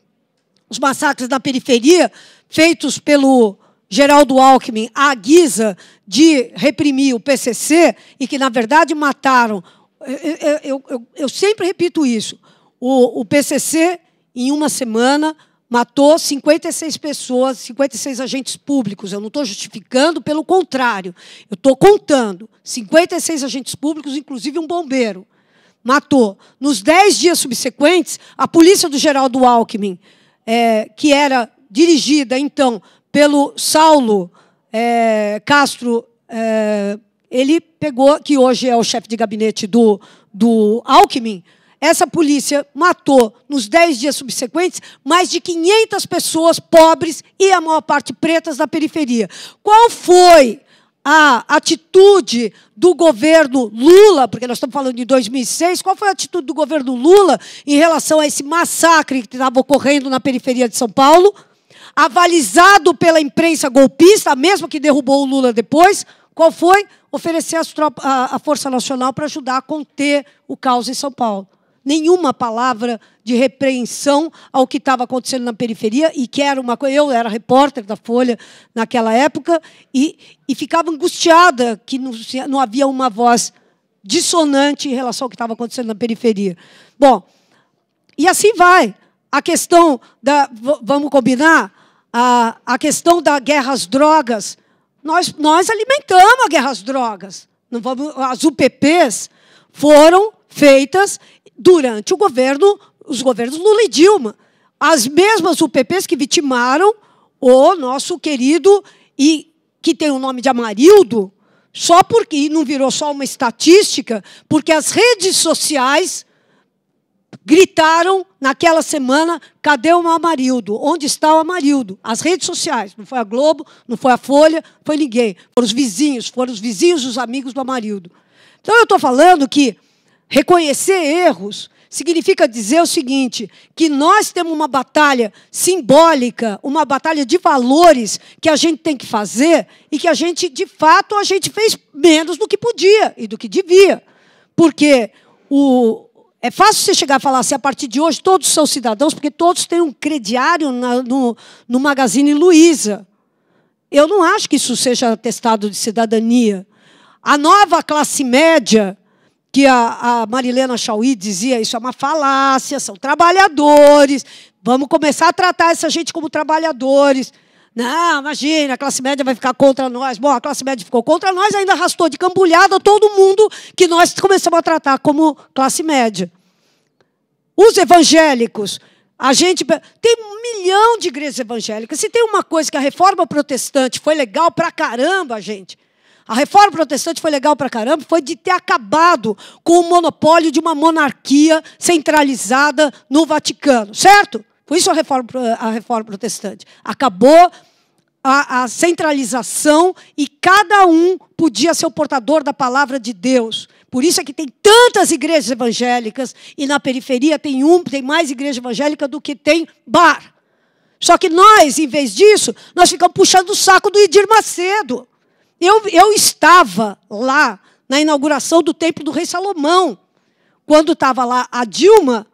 os massacres na periferia feitos pelo Geraldo Alckmin à guisa de reprimir o PCC e que, na verdade, mataram. Eu, eu, eu, eu sempre repito isso. O, o PCC em uma semana, matou 56 pessoas, 56 agentes públicos. Eu não estou justificando, pelo contrário, eu estou contando. 56 agentes públicos, inclusive um bombeiro. Matou. Nos 10 dias subsequentes, a polícia do Geraldo Alckmin, é, que era dirigida, então, pelo Saulo é, Castro. É, ele pegou, que hoje é o chefe de gabinete do, do Alckmin, essa polícia matou, nos 10 dias subsequentes, mais de 500 pessoas pobres e a maior parte pretas da periferia. Qual foi a atitude do governo Lula, porque nós estamos falando de 2006, qual foi a atitude do governo Lula em relação a esse massacre que estava ocorrendo na periferia de São Paulo, avalizado pela imprensa golpista, mesmo que derrubou o Lula depois? Qual foi? Oferecer a, a Força Nacional para ajudar a conter o caos em São Paulo nenhuma palavra de repreensão ao que estava acontecendo na periferia e que era uma Eu era repórter da Folha naquela época e, e ficava angustiada que não, não havia uma voz dissonante em relação ao que estava acontecendo na periferia. Bom, e assim vai. A questão da. Vamos combinar? A, a questão da guerra às drogas. Nós, nós alimentamos a guerra às drogas. Não vamos, as UPPs foram feitas durante o governo, os governos Lula e Dilma. As mesmas UPPs que vitimaram o nosso querido e que tem o nome de Amarildo, só porque não virou só uma estatística, porque as redes sociais gritaram naquela semana: cadê o Amarildo? Onde está o Amarildo? As redes sociais, não foi a Globo, não foi a Folha, foi ninguém. Foram os vizinhos, foram os vizinhos, os amigos do Amarildo. Então eu estou falando que Reconhecer erros significa dizer o seguinte: que nós temos uma batalha simbólica, uma batalha de valores que a gente tem que fazer e que a gente, de fato, a gente fez menos do que podia e do que devia. Porque o, é fácil você chegar a falar assim, a partir de hoje todos são cidadãos, porque todos têm um crediário na, no, no Magazine Luiza. Eu não acho que isso seja atestado de cidadania. A nova classe média que a, a Marilena Chauí dizia, isso é uma falácia, são trabalhadores, vamos começar a tratar essa gente como trabalhadores. Não, imagina, a classe média vai ficar contra nós. Bom, a classe média ficou contra nós, ainda arrastou de cambulhada todo mundo que nós começamos a tratar como classe média. Os evangélicos, a gente. Tem um milhão de igrejas evangélicas. Se tem uma coisa que a reforma protestante foi legal pra caramba, gente, a reforma protestante foi legal para caramba, foi de ter acabado com o monopólio de uma monarquia centralizada no Vaticano, certo? Foi isso a reforma, a reforma protestante. Acabou a, a, centralização e cada um podia ser o portador da palavra de Deus. Por isso é que tem tantas igrejas evangélicas e na periferia tem um, tem mais igreja evangélica do que tem bar. Só que nós, em vez disso, nós ficamos puxando o saco do Edir Macedo. Eu, eu estava lá na inauguração do Templo do Rei Salomão. Quando estava lá a Dilma,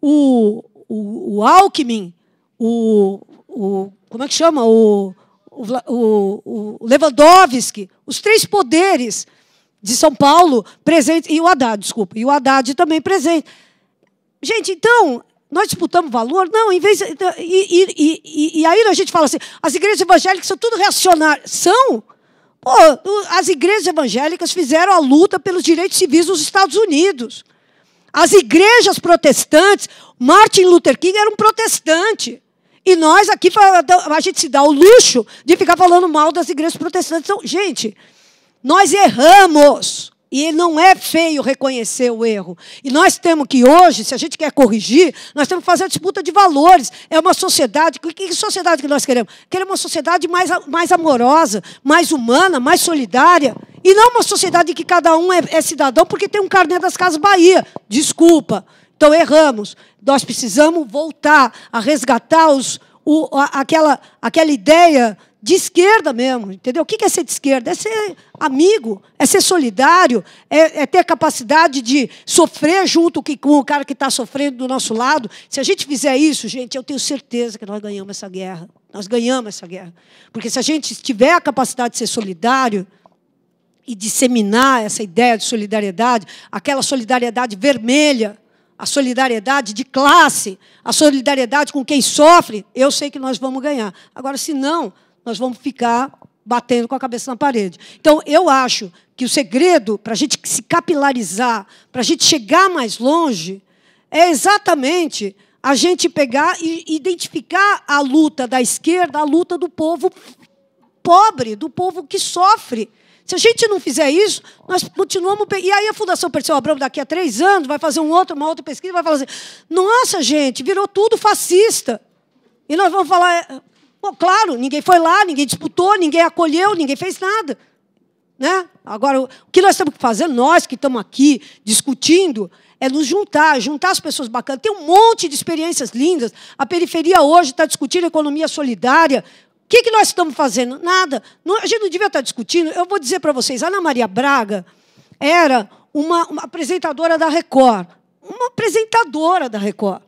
o, o, o Alckmin, o, o. Como é que chama? O, o, o, Lewandowski, os três poderes de São Paulo presentes E o Haddad, desculpa. E o Haddad também presente. Gente, então, nós disputamos valor? Não, em vez. E, e, e, e aí a gente fala assim: as igrejas evangélicas são tudo reacionárias. São? As igrejas evangélicas fizeram a luta pelos direitos civis nos Estados Unidos. As igrejas protestantes, Martin Luther King era um protestante. E nós aqui, a gente se dá o luxo de ficar falando mal das igrejas protestantes. Então, gente, nós erramos. E não é feio reconhecer o erro. E nós temos que hoje, se a gente quer corrigir, nós temos que fazer a disputa de valores. É uma sociedade. Que sociedade que nós queremos? Queremos uma sociedade mais, mais amorosa, mais humana, mais solidária. E não uma sociedade em que cada um é, é cidadão porque tem um carnê das Casas Bahia. Desculpa. Então erramos. Nós precisamos voltar a resgatar os, o, aquela, aquela ideia de esquerda mesmo, entendeu? O que é ser de esquerda? É ser amigo, é ser solidário, é, é ter capacidade de sofrer junto com o cara que está sofrendo do nosso lado. Se a gente fizer isso, gente, eu tenho certeza que nós ganhamos essa guerra. Nós ganhamos essa guerra. Porque se a gente tiver a capacidade de ser solidário e disseminar essa ideia de solidariedade, aquela solidariedade vermelha, a solidariedade de classe, a solidariedade com quem sofre, eu sei que nós vamos ganhar. Agora, se não, nós vamos ficar batendo com a cabeça na parede. Então, eu acho que o segredo para a gente se capilarizar, para a gente chegar mais longe, é exatamente a gente pegar e identificar a luta da esquerda, a luta do povo pobre, do povo que sofre. Se a gente não fizer isso, nós continuamos. E aí a Fundação Perseu Abramo, daqui a três anos, vai fazer um outro, uma outra pesquisa, vai falar assim: nossa, gente, virou tudo fascista. E nós vamos falar, Bom, claro, ninguém foi lá, ninguém disputou, ninguém acolheu, ninguém fez nada. Né? Agora, o que nós temos que fazer, nós que estamos aqui discutindo, é nos juntar, juntar as pessoas bacanas. Tem um monte de experiências lindas. A periferia hoje está discutindo economia solidária. O que, que nós estamos fazendo? Nada. Não, a gente não devia estar discutindo. Eu vou dizer para vocês, Ana Maria Braga era uma, uma apresentadora da Record. Uma apresentadora da Record.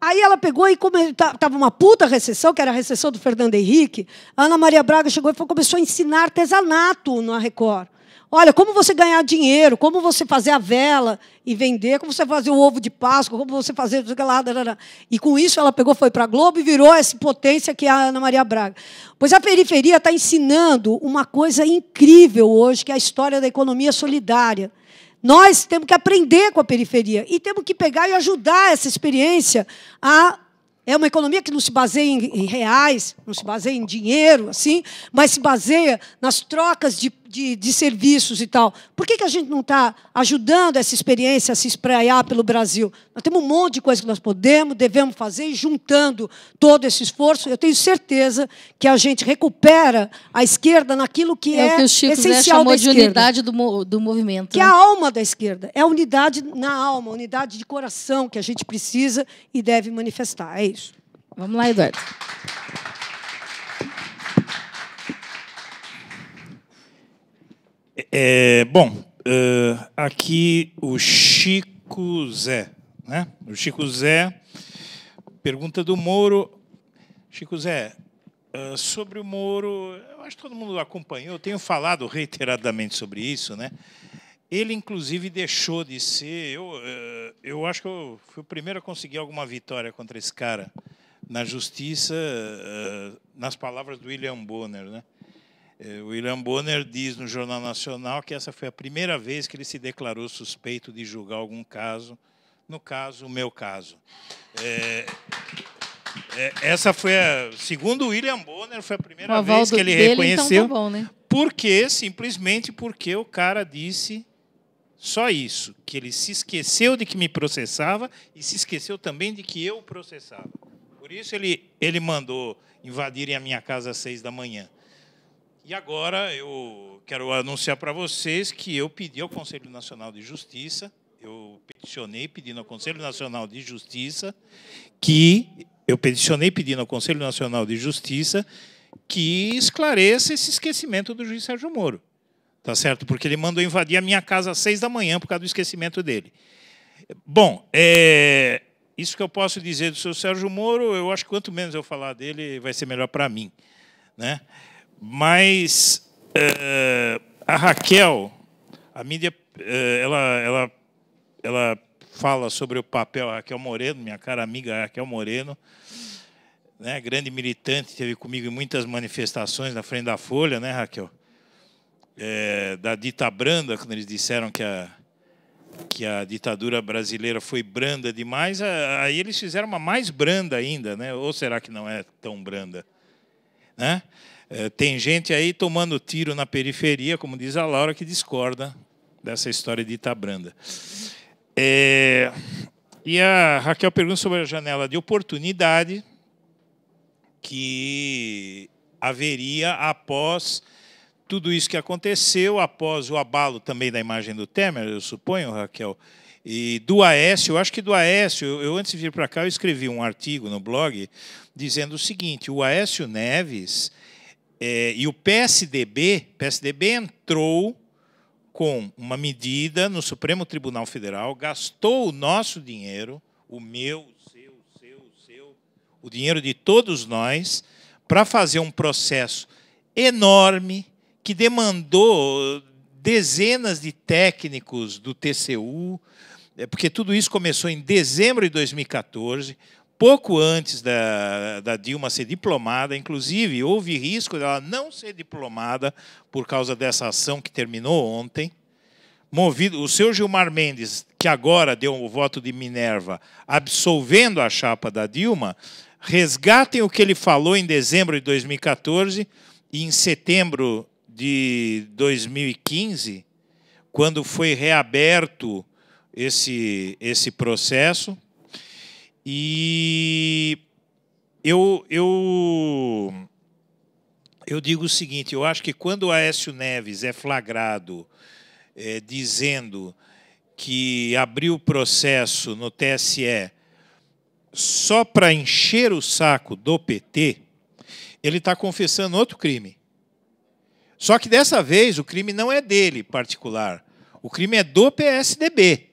Aí ela pegou e como estava uma puta recessão, que era a recessão do Fernando Henrique, a Ana Maria Braga chegou e começou a ensinar artesanato na Record. Olha, como você ganhar dinheiro, como você fazer a vela e vender, como você fazer o ovo de Páscoa, como você fazer. E com isso ela pegou, foi para a Globo e virou essa potência que é a Ana Maria Braga. Pois a periferia está ensinando uma coisa incrível hoje, que é a história da economia solidária. Nós temos que aprender com a periferia e temos que pegar e ajudar essa experiência a é uma economia que não se baseia em reais, não se baseia em dinheiro, assim, mas se baseia nas trocas de de, de serviços e tal. Por que, que a gente não está ajudando essa experiência a se espraiar pelo Brasil? Nós temos um monte de coisa que nós podemos, devemos fazer, e juntando todo esse esforço, eu tenho certeza que a gente recupera a esquerda naquilo que é, é que o Chico essencial chamou da esquerda. de unidade do, do movimento. Que é né? a alma da esquerda. É a unidade na alma, a unidade de coração que a gente precisa e deve manifestar. É isso. Vamos lá, Eduardo. É, bom, uh, aqui o Chico Zé. Né? O Chico Zé pergunta do Moro. Chico Zé, uh, sobre o Moro, eu acho que todo mundo acompanhou, eu tenho falado reiteradamente sobre isso, né? Ele, inclusive, deixou de ser. Eu, uh, eu acho que eu fui o primeiro a conseguir alguma vitória contra esse cara na justiça, nas palavras do William Bonner, né? É, o William Bonner diz no Jornal Nacional que essa foi a primeira vez que ele se declarou suspeito de julgar algum caso, no caso, o meu caso. É, é, essa foi a, segundo o William Bonner, foi a primeira vez que ele dele, reconheceu. Então tá bom, né? Porque, simplesmente porque o cara disse só isso, que ele se esqueceu de que me processava e se esqueceu também de que eu o processava. Por isso ele, ele mandou invadirem a minha casa às seis da manhã. E agora eu quero anunciar para vocês que eu pedi ao Conselho Nacional de Justiça, eu peticionei pedindo ao Conselho Nacional de Justiça que eu peticionei pedindo ao Conselho Nacional de Justiça que esclareça esse esquecimento do juiz Sérgio Moro. Tá certo? Porque ele mandou invadir a minha casa às seis da manhã por causa do esquecimento dele. Bom, é, isso que eu posso dizer do seu Sérgio Moro, eu acho que quanto menos eu falar dele, vai ser melhor para mim. Né? Mas é, a Raquel, a mídia, é, ela, ela, ela fala sobre o papel Raquel Moreno, minha cara amiga Raquel Moreno, né, grande militante, teve comigo em muitas manifestações na frente da Folha, né, Raquel? É, da dita branda, quando eles disseram que a, que a ditadura brasileira foi branda demais, aí eles fizeram uma mais branda ainda, né? Ou será que não é tão branda, né? É, tem gente aí tomando tiro na periferia, como diz a Laura, que discorda dessa história de Itabranda. É, e a Raquel pergunta sobre a janela de oportunidade que haveria após tudo isso que aconteceu, após o abalo também da imagem do Temer, eu suponho, Raquel, e do Aécio, eu acho que do Aécio, eu, eu antes de vir para cá, eu escrevi um artigo no blog dizendo o seguinte: o Aécio Neves é, e o PSDB, PSDB entrou com uma medida no Supremo Tribunal Federal, gastou o nosso dinheiro, o meu, o seu, o seu, o seu, o dinheiro de todos nós, para fazer um processo enorme que demandou dezenas de técnicos do TCU, é, porque tudo isso começou em dezembro de 2014 pouco antes da, da, Dilma ser diplomada, inclusive houve risco dela não ser diplomada por causa dessa ação que terminou ontem. Movido, o seu Gilmar Mendes, que agora deu o voto de Minerva, absolvendo a chapa da Dilma, resgatem o que ele falou em dezembro de 2014 e em setembro de 2015, quando foi reaberto esse, esse processo e eu, eu, eu digo o seguinte: eu acho que quando o Aécio Neves é flagrado é, dizendo que abriu o processo no TSE só para encher o saco do PT, ele está confessando outro crime. Só que dessa vez o crime não é dele particular, o crime é do PSDB.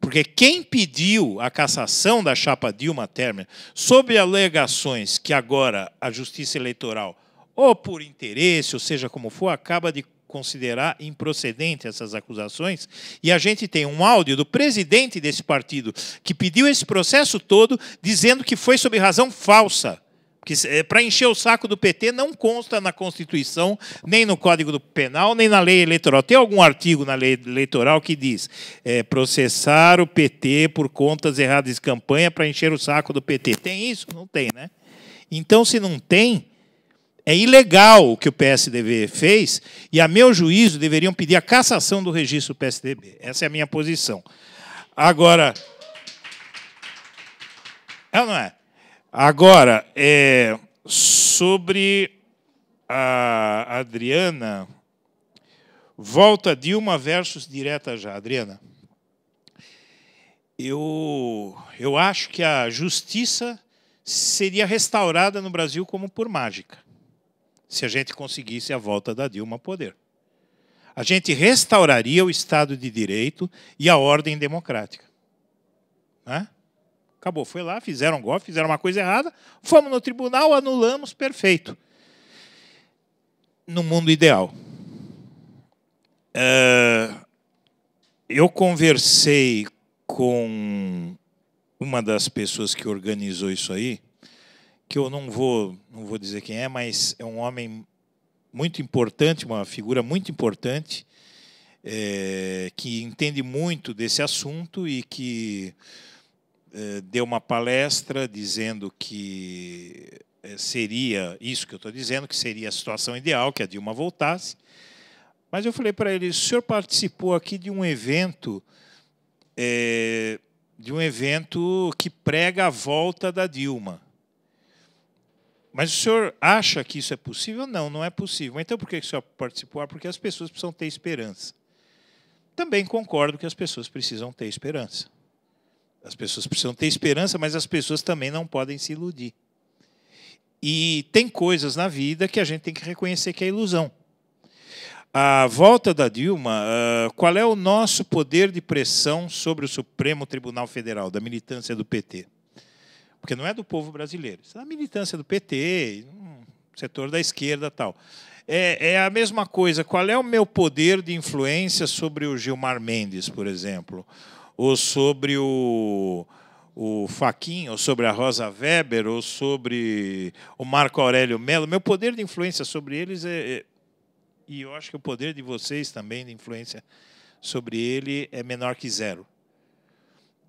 Porque quem pediu a cassação da chapa Dilma Temer sobre alegações que agora a Justiça Eleitoral, ou por interesse, ou seja como for, acaba de considerar improcedente essas acusações, e a gente tem um áudio do presidente desse partido que pediu esse processo todo dizendo que foi sob razão falsa que é, para encher o saco do PT não consta na Constituição, nem no Código Penal, nem na lei eleitoral. Tem algum artigo na lei eleitoral que diz é, processar o PT por contas erradas de campanha para encher o saco do PT? Tem isso? Não tem, né? Então, se não tem, é ilegal o que o PSDB fez e, a meu juízo, deveriam pedir a cassação do registro do PSDB. Essa é a minha posição. Agora. É ou não é? Agora, é, sobre a Adriana, volta Dilma versus direta já. Adriana, eu, eu acho que a justiça seria restaurada no Brasil como por mágica, se a gente conseguisse a volta da Dilma ao poder. A gente restauraria o Estado de Direito e a ordem democrática. é? Acabou, foi lá, fizeram um golpe, fizeram uma coisa errada, fomos no tribunal, anulamos, perfeito. No mundo ideal. Eh, eu conversei com uma das pessoas que organizou isso aí, que eu não vou, não vou dizer quem é, mas é um homem muito importante, uma figura muito importante, é, que entende muito desse assunto e que eh, deu uma palestra dizendo que eh, seria isso que eu estou dizendo, que seria a situação ideal, que a Dilma voltasse. Mas eu falei para ele: o senhor participou aqui de um evento, é, de um evento que prega a volta da Dilma. Mas o senhor acha que isso é possível? Não, não é possível. Então por que o senhor participou? Ah, porque as pessoas precisam ter esperança. Também concordo que as pessoas precisam ter esperança. As pessoas precisam ter esperança, mas as pessoas também não podem se iludir. E tem coisas na vida que a gente tem que reconhecer que é ilusão. A volta da Dilma, ah, qual é o nosso poder de pressão sobre o Supremo Tribunal Federal, da militância do PT? Porque não é do povo brasileiro, isso é da militância do PT, hum, setor da esquerda tal. É, é, a mesma coisa. Qual é o meu poder de influência sobre o Gilmar Mendes, por exemplo? ou sobre o, o Faquin, ou sobre a Rosa Weber, ou sobre o Marco Aurélio Mello. Meu poder de influência sobre eles é, é, e eu acho que o poder de vocês também de influência sobre ele é menor que zero.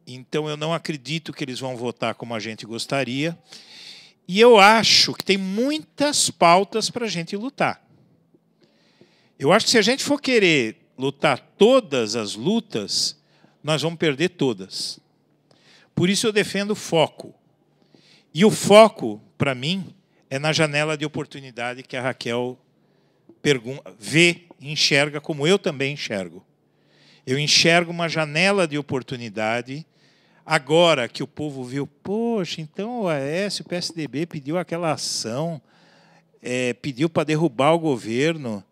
Então eu não acredito que eles vão votar como a gente gostaria. E eu acho que tem muitas pautas para a gente lutar. Eu acho que se a gente for querer lutar todas as lutas, nós vamos perder todas. Por isso eu defendo foco. E o foco, para mim, é na janela de oportunidade que a Raquel vê, enxerga, como eu também enxergo. Eu enxergo uma janela de oportunidade agora que o povo viu, poxa, então o AS, o PSDB pediu aquela ação, é, pediu para derrubar o governo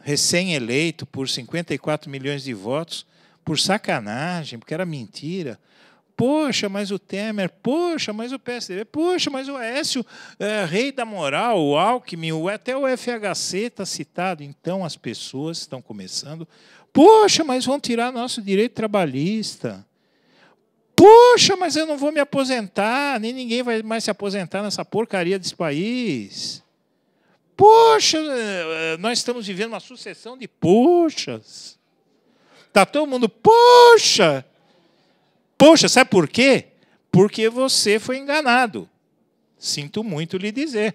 recém-eleito por 54 milhões de votos por sacanagem, porque era mentira. Poxa, mas o Temer, poxa, mas o PSDB, poxa, mas o Aécio, é, rei da moral, o Alckmin, o, até o FHC está citado. Então as pessoas estão começando. Poxa, mas vão tirar nosso direito trabalhista. Poxa, mas eu não vou me aposentar, nem ninguém vai mais se aposentar nessa porcaria desse país. Poxa, é, é, nós estamos vivendo uma sucessão de poxas. Está todo mundo, poxa! Poxa, sabe por quê? Porque você foi enganado. Sinto muito lhe dizer.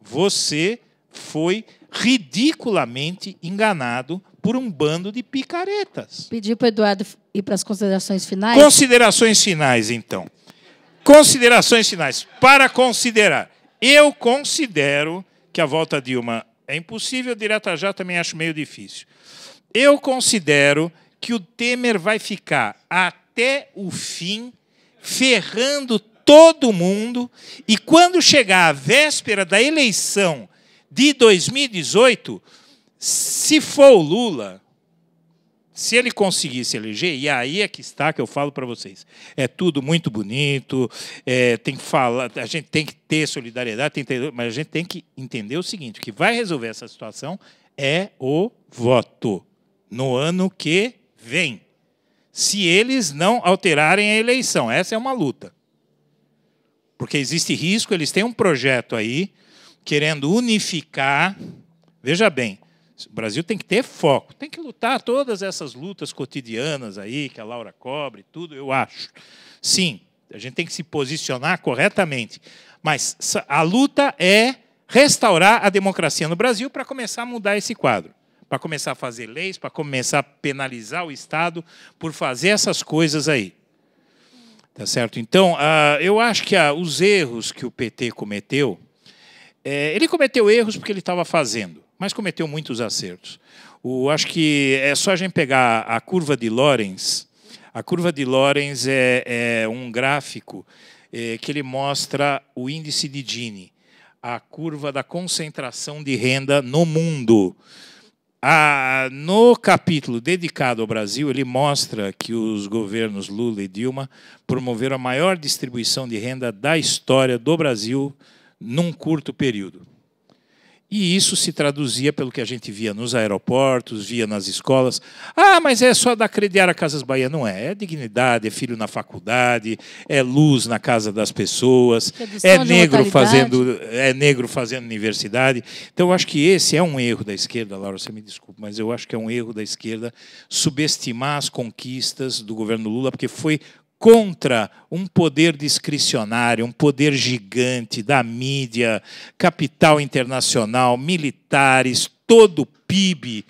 Você foi ridiculamente enganado por um bando de picaretas. Pediu para o Eduardo ir para as considerações finais? Considerações finais, então. Considerações finais. Para considerar, eu considero que a volta a Dilma é impossível, direta já também acho meio difícil. Eu considero que o Temer vai ficar até o fim ferrando todo mundo e quando chegar a véspera da eleição de 2018, se for o Lula, se ele conseguir se eleger, e aí é que está que eu falo para vocês. É tudo muito bonito, é, tem que falar, a gente tem que ter solidariedade, tem que ter, mas a gente tem que entender o seguinte: o que vai resolver essa situação é o voto. No ano que vem, se eles não alterarem a eleição. Essa é uma luta. Porque existe risco, eles têm um projeto aí, querendo unificar. Veja bem, o Brasil tem que ter foco, tem que lutar todas essas lutas cotidianas aí, que a Laura cobre, tudo, eu acho. Sim, a gente tem que se posicionar corretamente. Mas a luta é restaurar a democracia no Brasil para começar a mudar esse quadro para começar a fazer leis, para começar a penalizar o Estado por fazer essas coisas aí. Tá certo? Então, ah, eu acho que ah, os erros que o PT cometeu, é, ele cometeu erros porque ele estava fazendo, mas cometeu muitos acertos. O, acho que é só a gente pegar a curva de Lorenz. A curva de Lorenz é, é um gráfico é, que ele mostra o índice de Gini, a curva da concentração de renda no mundo. Ah, no capítulo dedicado ao Brasil, ele mostra que os governos Lula e Dilma promoveram a maior distribuição de renda da história do Brasil num curto período. E isso se traduzia pelo que a gente via nos aeroportos, via nas escolas. Ah, mas é só dar crediar a Casas Bahia. Não é. É dignidade, é filho na faculdade, é luz na casa das pessoas, é, é negro, fazendo, é negro fazendo universidade. Então, eu acho que esse é um erro da esquerda, Laura, você me desculpe, mas eu acho que é um erro da esquerda subestimar as conquistas do governo Lula, porque foi contra um poder discricionário, um poder gigante da mídia, capital internacional, militares, todo o PIB,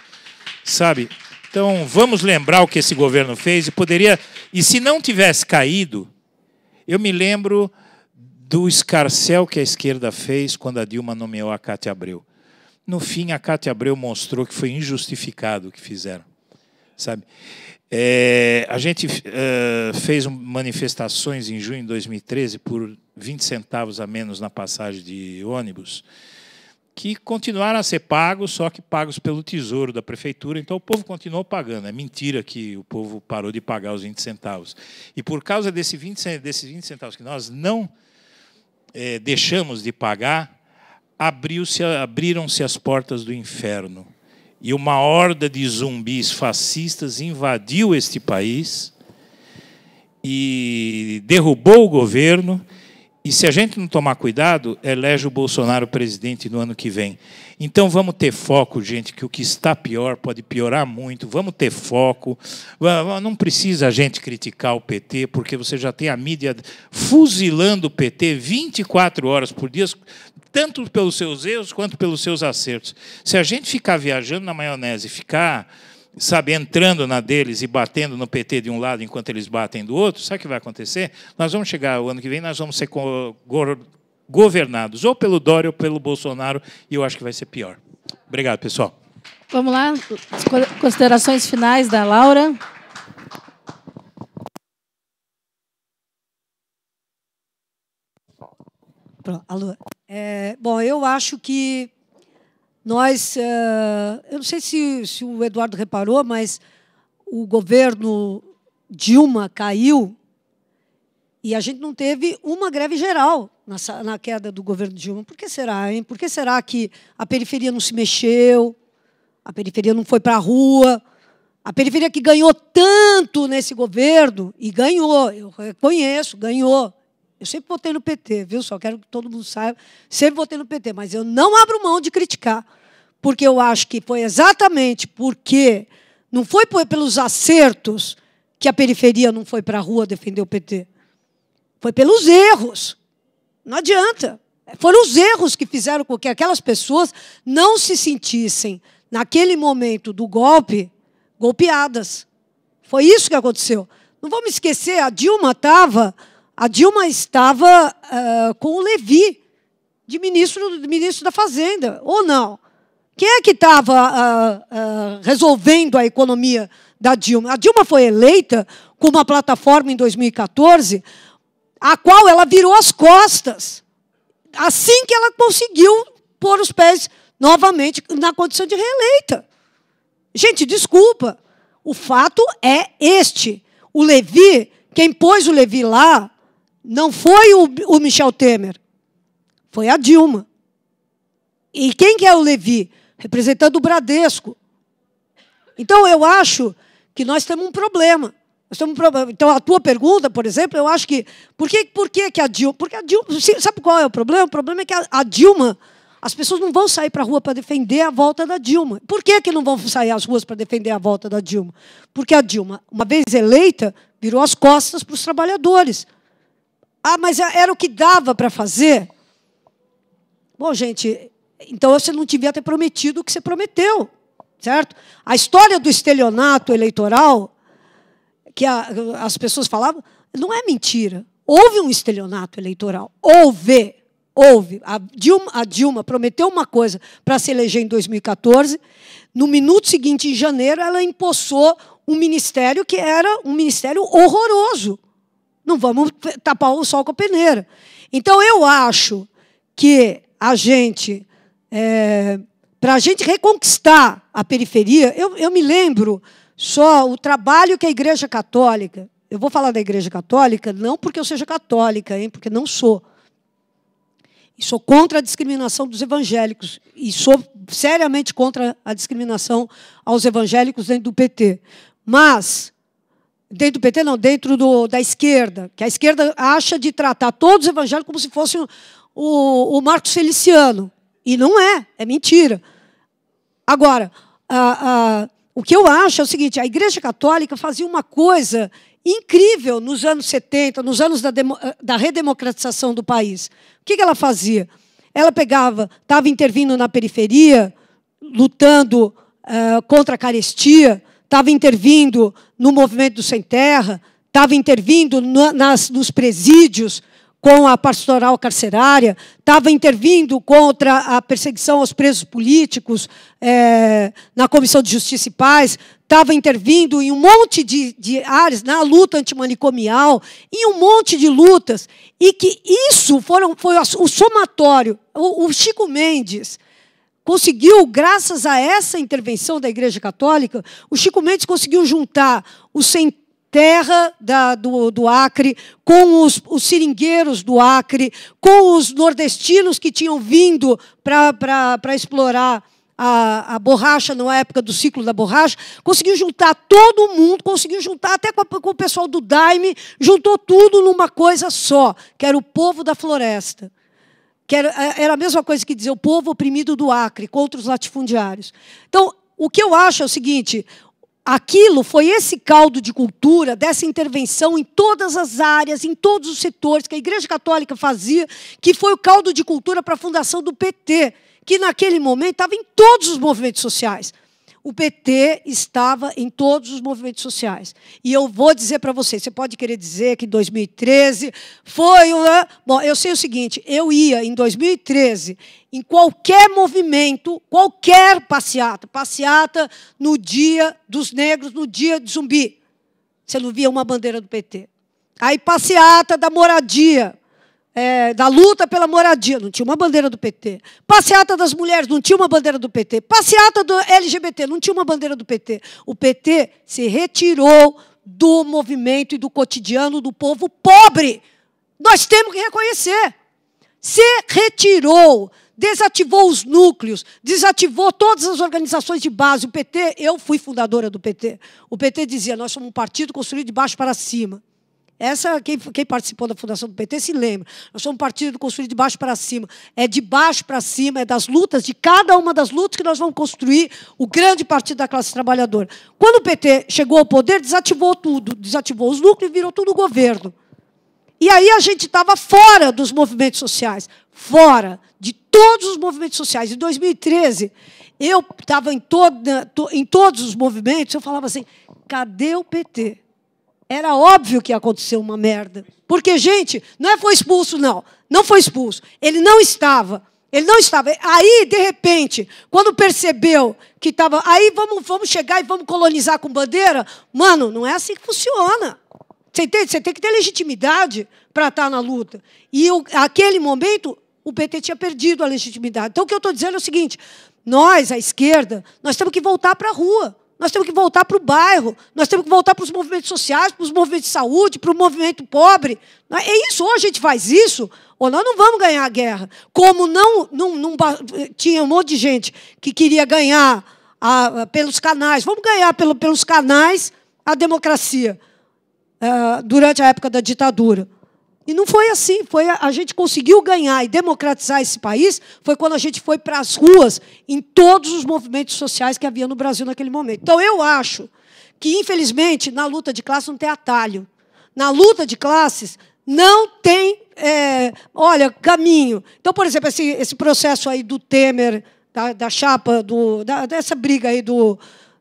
sabe? Então, vamos lembrar o que esse governo fez e poderia, e se não tivesse caído, eu me lembro do escarcel que a esquerda fez quando a Dilma nomeou a Cátia Abreu. No fim, a Cátia Abreu mostrou que foi injustificado o que fizeram. Sabe? É, a gente é, fez manifestações em junho de 2013 por 20 centavos a menos na passagem de ônibus, que continuaram a ser pagos, só que pagos pelo Tesouro da Prefeitura. Então, o povo continuou pagando. É mentira que o povo parou de pagar os 20 centavos. E por causa desse 20, desses 20 centavos que nós não é, deixamos de pagar, abriram-se as portas do inferno e uma horda de zumbis fascistas invadiu este país e derrubou o governo. E se a gente não tomar cuidado, elege o Bolsonaro presidente no ano que vem. Então vamos ter foco, gente, que o que está pior pode piorar muito. Vamos ter foco. Não precisa a gente criticar o PT, porque você já tem a mídia fuzilando o PT 24 horas por dia, tanto pelos seus erros quanto pelos seus acertos. Se a gente ficar viajando na maionese, ficar, sabe, entrando na deles e batendo no PT de um lado enquanto eles batem do outro, sabe o que vai acontecer? Nós vamos chegar o ano que vem, nós vamos ser governados ou pelo Dória ou pelo Bolsonaro, e eu acho que vai ser pior. Obrigado, pessoal. Vamos lá, considerações finais da Laura. Pronto, É, bom, eu acho que nós. Eh, eu não sei se, se o Eduardo reparou, mas o governo Dilma caiu e a gente não teve uma greve geral na, na queda do governo Dilma. Por que será, hein? Por que será que a periferia não se mexeu? A periferia não foi para a rua? A periferia que ganhou tanto nesse governo, e ganhou, eu reconheço, ganhou. Eu sempre votei no PT, viu? Só quero que todo mundo saiba. Sempre votei no PT, mas eu não abro mão de criticar, porque eu acho que foi exatamente porque não foi pelos acertos que a periferia não foi para a rua defender o PT. Foi pelos erros. Não adianta. Foram os erros que fizeram com que aquelas pessoas não se sentissem, naquele momento do golpe, golpeadas. Foi isso que aconteceu. Não vamos esquecer, a Dilma estava a Dilma estava uh, com o Levi, de ministro, de ministro da Fazenda, ou não? Quem é que estava uh, ah, uh, ah, resolvendo a economia da Dilma? A Dilma foi eleita com uma plataforma em 2014, a qual ela virou as costas, assim que ela conseguiu pôr os pés novamente na condição de reeleita. Gente, desculpa. O fato é este. O Levi, quem pôs o Levi lá, não foi o, o Michel Temer, foi a Dilma. E quem que é o Levi? Representando o Bradesco. Então, eu acho que nós temos um problema. Nós temos um problema. Então, a tua pergunta, por exemplo, eu acho que. Por que, por que, que a Dilma. Porque a Dilma. Sabe qual é o problema? O problema é que a, a Dilma. As pessoas não vão sair para a rua para defender a volta da Dilma. Por que, que não vão sair às ruas para defender a volta da Dilma? Porque a Dilma, uma vez eleita, virou as costas para os trabalhadores. Ah, mas era o que dava para fazer? Bom, gente, então você não devia ter prometido o que você prometeu, certo? A história do estelionato eleitoral, que a, as pessoas falavam, não é mentira. Houve um estelionato eleitoral. Houve. Houve. A Dilma, a Dilma prometeu uma coisa para se eleger em 2014. No minuto seguinte, em janeiro, ela empossou um ministério que era um ministério horroroso não vamos tapar o sol com a peneira. Então, eu acho que a gente, é, para a gente reconquistar a periferia, eu, eu me lembro só o trabalho que a Igreja Católica, eu vou falar da Igreja Católica, não porque eu seja católica, hein, porque não sou. E sou contra a discriminação dos evangélicos. E sou seriamente contra a discriminação aos evangélicos dentro do PT. Mas Dentro do PT, não, dentro do, da esquerda, que a esquerda acha de tratar todos os evangélicos como se fosse o, o, o Marcos Feliciano. E não é, é mentira. Agora, a, a, o que eu acho é o seguinte: a Igreja Católica fazia uma coisa incrível nos anos 70, nos anos da, demo, da redemocratização do país. O que, que ela fazia? Ela pegava, estava intervindo na periferia, lutando uh, contra a carestia, estava intervindo no movimento do Sem Terra, estava intervindo no, nas, nos presídios com a pastoral carcerária, estava intervindo contra a perseguição aos presos políticos é, na Comissão de Justiça e Paz, estava intervindo em um monte de, de áreas, na luta antimanicomial, em um monte de lutas, e que isso foram, foi o somatório. o, o Chico Mendes conseguiu, graças a essa intervenção da Igreja Católica, o Chico Mendes conseguiu juntar o sem terra da, do, do Acre, com os, os seringueiros do Acre, com os nordestinos que tinham vindo para explorar a, a, borracha, na época do ciclo da borracha, conseguiu juntar todo mundo, conseguiu juntar até com, a, com o pessoal do Daime, juntou tudo numa coisa só, que era o povo da floresta que era, é, era a mesma coisa que dizer o povo oprimido do Acre com outros latifundiários. Então, o que eu acho é o seguinte: aquilo foi esse caldo de cultura, dessa intervenção em todas as áreas, em todos os setores que a Igreja Católica fazia, que foi o caldo de cultura para a fundação do PT, que naquele momento estava em todos os movimentos sociais o PT estava em todos os movimentos sociais. E eu vou dizer para você, você pode querer dizer que em 2013 foi uma... Bom, eu sei o seguinte, eu ia em 2013 em qualquer movimento, qualquer passeata, passeata no dia dos negros, no dia de zumbi. Você não via uma bandeira do PT. Aí passeata da moradia, é, da luta pela moradia, não tinha uma bandeira do PT. Passeata das mulheres, não tinha uma bandeira do PT. Passeata do LGBT, não tinha uma bandeira do PT. O PT se retirou do movimento e do cotidiano do povo pobre. Nós temos que reconhecer. Se retirou, desativou os núcleos, desativou todas as organizações de base. O PT, eu fui fundadora do PT. O PT dizia: nós somos um partido construído de baixo para cima. Essa, quem, quem participou da fundação do PT se lembra. Nós somos um partido construído de baixo para cima. É de baixo para cima, é das lutas, de cada uma das lutas que nós vamos construir o grande partido da classe trabalhadora. Quando o PT chegou ao poder, desativou tudo, desativou os núcleos e virou tudo governo. E aí a gente estava fora dos movimentos sociais, fora de todos os movimentos sociais. Em 2013, eu estava em, to em todos os movimentos, eu falava assim: cadê o PT? Era óbvio que aconteceu uma merda. Porque, gente, não é foi expulso, não. Não foi expulso. Ele não estava. Ele não estava. Aí, de repente, quando percebeu que estava. Aí vamos, vamos chegar e vamos colonizar com bandeira? Mano, não é assim que funciona. Você entende? Você tem que ter legitimidade para estar tá na luta. E o, aquele momento, o PT tinha perdido a legitimidade. Então, o que eu estou dizendo é o seguinte: nós, a esquerda, nós temos que voltar para a rua. Nós temos que voltar para o bairro, nós temos que voltar para os movimentos sociais, para os movimentos de saúde, para o movimento pobre. Né? É isso, ou a gente faz isso, ou nós não vamos ganhar a guerra. Como não, não, não tinha um monte de gente que queria ganhar a, pelos canais, vamos ganhar pelo, pelos canais a democracia eh, durante a época da ditadura. E não foi assim, foi a, a, gente conseguiu ganhar e democratizar esse país foi quando a gente foi para as ruas em todos os movimentos sociais que havia no Brasil naquele momento. Então eu acho que infelizmente na luta de classe não tem atalho, na luta de classes não tem, é, olha, caminho. Então por exemplo esse, esse processo aí do Temer da, da chapa do, da, dessa briga aí do,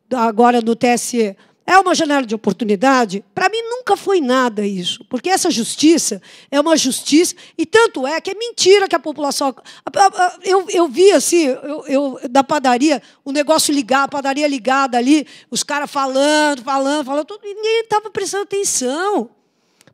do agora do TSE é uma janela de oportunidade? Para mim nunca foi nada isso, porque essa justiça é uma justiça, e tanto é que é mentira que a população. Eu, eu vi assim, eu, eu da padaria, o negócio ligado, a padaria ligada ali, os caras falando, falando, falando, tudo, e ninguém estava prestando atenção.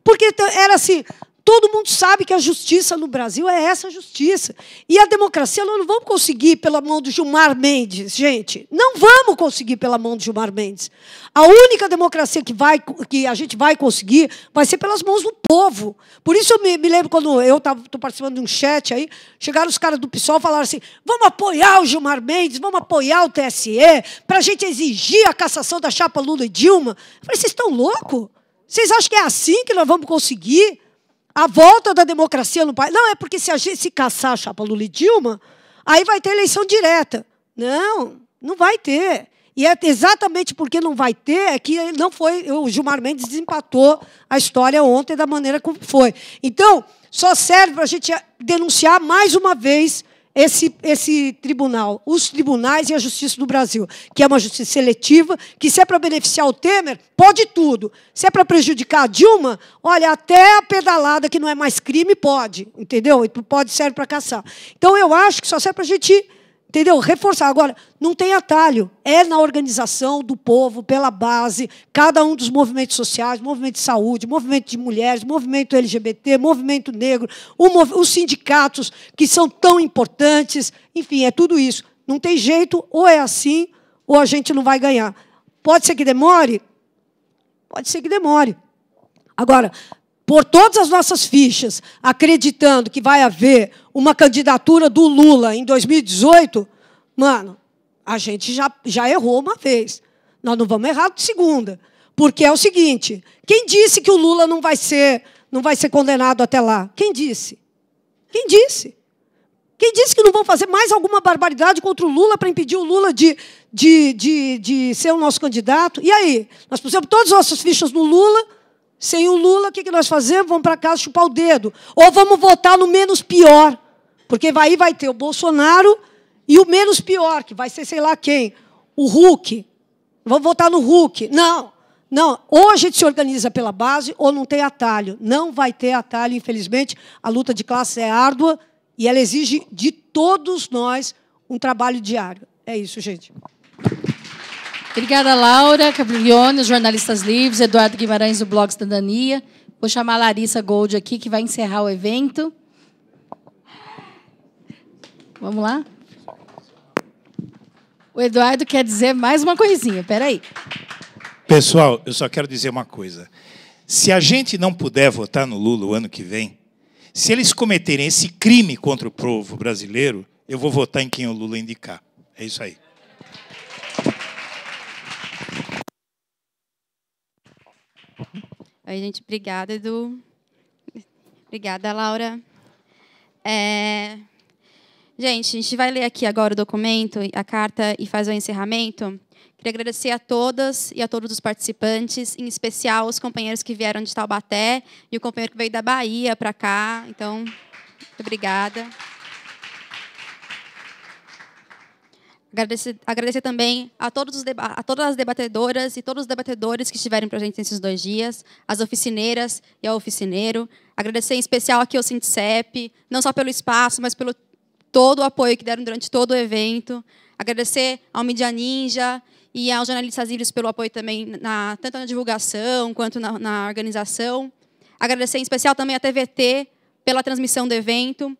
Porque era assim, todo mundo sabe que a justiça no Brasil é essa justiça. E a democracia nós não vamos conseguir pela mão do Gilmar Mendes, gente. Não vamos conseguir pela mão do Gilmar Mendes. A única democracia que, vai, que a gente vai conseguir vai ser pelas mãos do povo. Por isso eu me, me lembro quando eu estou participando de um chat aí, chegaram os caras do PSOL e falaram assim: vamos apoiar o Gilmar Mendes, vamos apoiar o TSE, para a gente exigir a cassação da chapa Lula e Dilma. Eu falei, vocês estão loucos? Vocês acham que é assim que nós vamos conseguir? a volta da democracia no país. Não, é porque se, a gente, se caçar a chapa Lula e Dilma, aí vai ter eleição direta. Não, não vai ter. E é exatamente porque não vai ter é que não foi. O Gilmar Mendes desempatou a história ontem da maneira como foi. Então, só serve para a gente denunciar mais uma vez esse, esse tribunal, os tribunais e a justiça do Brasil, que é uma justiça seletiva, que se é para beneficiar o Temer, pode tudo. Se é para prejudicar a Dilma, olha, até a pedalada que não é mais crime pode, entendeu? Pode serve para caçar. Então eu acho que só serve para a gente entendeu? Reforçar. Agora, não tem atalho. É na organização do povo, pela base, cada um dos movimentos sociais, movimento de saúde, movimento de mulheres, movimento LGBT, movimento negro, mov os sindicatos que são tão importantes. Enfim, é tudo isso. Não tem jeito, ou é assim, ou a gente não vai ganhar. Pode ser que demore? Pode ser que demore. Agora, pôr todas as nossas fichas acreditando que vai haver uma candidatura do Lula em 2018, mano, a gente já, já errou uma vez. Nós não vamos errar de segunda. Porque é o seguinte: quem disse que o Lula não vai ser, não vai ser condenado até lá? Quem disse? Quem disse? Quem disse que não vão fazer mais alguma barbaridade contra o Lula para impedir o Lula de, de, de, de ser o nosso candidato? E aí? Nós pusemos todas as nossas fichas no Lula sem o Lula, o que nós fazemos? Vamos para casa chupar o dedo. Ou vamos votar no menos pior. Porque aí vai ter o Bolsonaro e o menos pior, que vai ser sei lá quem. O Hulk. Vamos votar no Hulk. Não. Não, ou a gente se organiza pela base ou não tem atalho. Não vai ter atalho, infelizmente. A luta de classe é árdua e ela exige de todos nós um trabalho diário. É isso, gente. Obrigada, Laura Cabrione, os jornalistas livres, Eduardo Guimarães, do Blog Cidadania. Vou chamar a Larissa Gold aqui, que vai encerrar o evento. Vamos lá? O Eduardo quer dizer mais uma coisinha, peraí. Pessoal, eu só quero dizer uma coisa. Se a gente não puder votar no Lula o ano que vem, se eles cometerem esse crime contra o povo brasileiro, eu vou votar em quem o Lula indicar. É isso aí. Oi, gente. Obrigada, Edu. Obrigada, Laura. É... Gente, a gente vai ler aqui agora o documento, a carta e faz o encerramento. Queria agradecer a todas e a todos os participantes, em especial os companheiros que vieram de Taubaté e o companheiro que veio da Bahia para cá. Então, muito obrigada. Agradecer, agradecer também a, todos os a todas as debatedoras e todos os debatedores que estiverem presentes nesses dois dias, as oficineiras e ao oficineiro. Agradecer em especial aqui ao Sintcep, não só pelo espaço, mas pelo todo o apoio que deram durante todo o evento. Agradecer ao Media Ninja e aos jornalistas livres pelo apoio também, na, tanto na divulgação quanto na, na organização. Agradecer em especial também à TVT pela transmissão do evento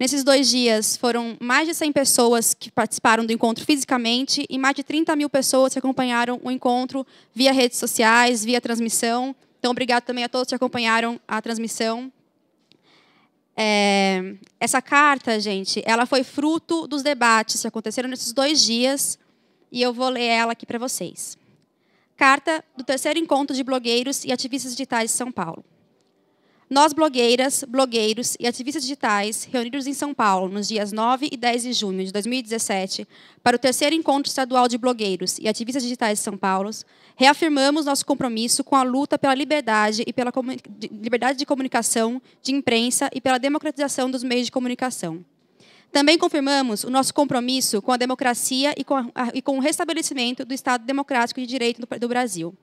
Nesses dois dias, foram mais de 100 pessoas que participaram do encontro fisicamente e mais de 30 mil pessoas que acompanharam o encontro via redes sociais, via transmissão. Então, obrigado também a todos que acompanharam a transmissão. É, essa carta, gente, ela foi fruto dos debates que aconteceram nesses dois dias e eu vou ler ela aqui para vocês. Carta do terceiro encontro de blogueiros e ativistas digitais de São Paulo. Nós, blogueiras, blogueiros e ativistas digitais, reunidos em São Paulo nos dias 9 e 10 de junho de 2017, para o terceiro encontro estadual de blogueiros e ativistas digitais de São Paulo, reafirmamos nosso compromisso com a luta pela liberdade e pela liberdade de comunicação, de imprensa e pela democratização dos meios de comunicação. Também confirmamos o nosso compromisso com a democracia e com, a, e com o restabelecimento do Estado Democrático de Direito do, do Brasil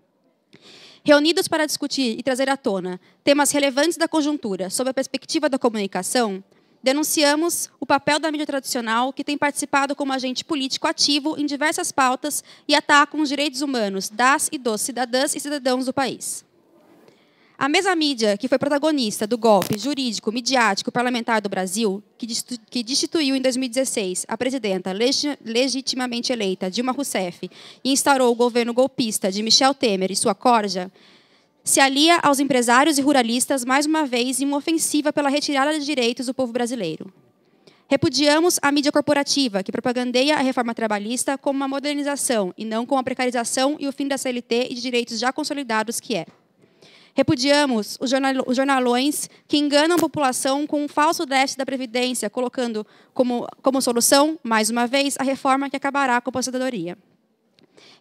reunidos para discutir e trazer à tona temas relevantes da conjuntura sob a perspectiva da comunicação, denunciamos o papel da mídia tradicional, que tem participado como agente político ativo em diversas pautas e ataca os direitos humanos das e dos cidadãs e cidadãos do país. A mesma mídia que foi protagonista do golpe jurídico midiático parlamentar do Brasil, que destituiu em 2016 a presidenta legitimamente eleita Dilma Rousseff e instaurou o governo golpista de Michel Temer e sua corja, se alia aos empresários e ruralistas mais uma vez em uma ofensiva pela retirada de direitos do povo brasileiro. Repudiamos a mídia corporativa, que propagandeia a reforma trabalhista como uma modernização e não como a precarização e o fim da CLT e de direitos já consolidados que é. Repudiamos os, jornal, os jornalões que enganam a população com um falso déficit da Previdência, colocando como, como solução, mais uma vez, a reforma que acabará com a aposentadoria.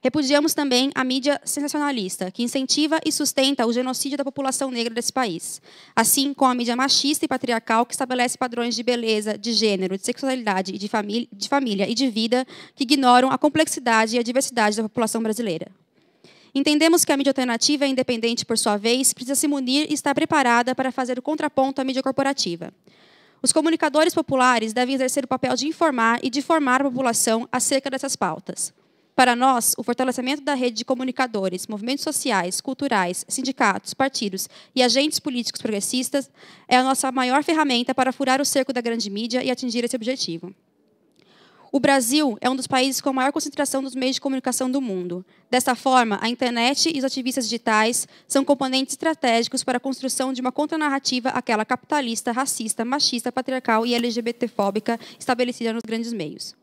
Repudiamos também a mídia sensacionalista, que incentiva e sustenta o genocídio da população negra desse país, assim como a mídia machista e patriarcal que estabelece padrões de beleza, de gênero, de sexualidade, de, de família e de vida que ignoram a complexidade e a diversidade da população brasileira. Entendemos que a mídia alternativa é independente, por sua vez, precisa se munir e estar preparada para fazer o contraponto à mídia corporativa. Os comunicadores populares devem exercer o papel de informar e de formar a população acerca dessas pautas. Para nós, o fortalecimento da rede de comunicadores, movimentos sociais, culturais, sindicatos, partidos e agentes políticos progressistas é a nossa maior ferramenta para furar o cerco da grande mídia e atingir esse objetivo. O Brasil é um dos países com a maior concentração dos meios de comunicação do mundo. Dessa forma, a internet e os ativistas digitais são componentes estratégicos para a construção de uma contranarrativa àquela capitalista, racista, machista, patriarcal e LGBTfóbica estabelecida nos grandes meios.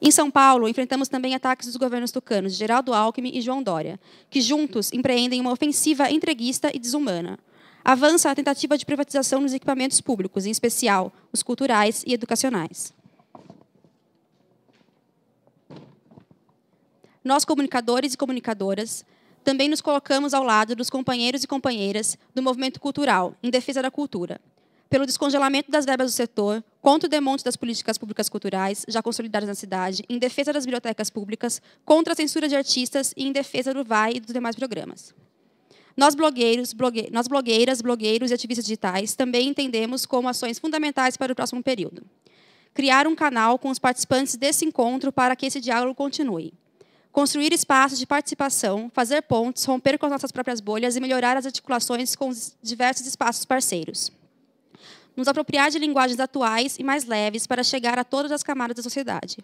Em São Paulo, enfrentamos também ataques dos governos tucanos Geraldo Alckmin e João Dória, que juntos empreendem uma ofensiva entreguista e desumana. Avança a tentativa de privatização dos equipamentos públicos, em especial os culturais e educacionais. nós comunicadores e comunicadoras também nos colocamos ao lado dos companheiros e companheiras do movimento cultural, em defesa da cultura. Pelo descongelamento das verbas do setor, contra o demonte das políticas públicas culturais, já consolidadas na cidade, em defesa das bibliotecas públicas, contra a censura de artistas e em defesa do VAI e dos demais programas. Nós blogueiros, blogue... nós blogueiras, blogueiros e ativistas digitais também entendemos como ações fundamentais para o próximo período. Criar um canal com os participantes desse encontro para que esse diálogo continue construir espaços de participação, fazer pontes, romper com as nossas próprias bolhas e melhorar as articulações com os diversos espaços parceiros. Nos apropriar de linguagens atuais e mais leves para chegar a todas as camadas da sociedade.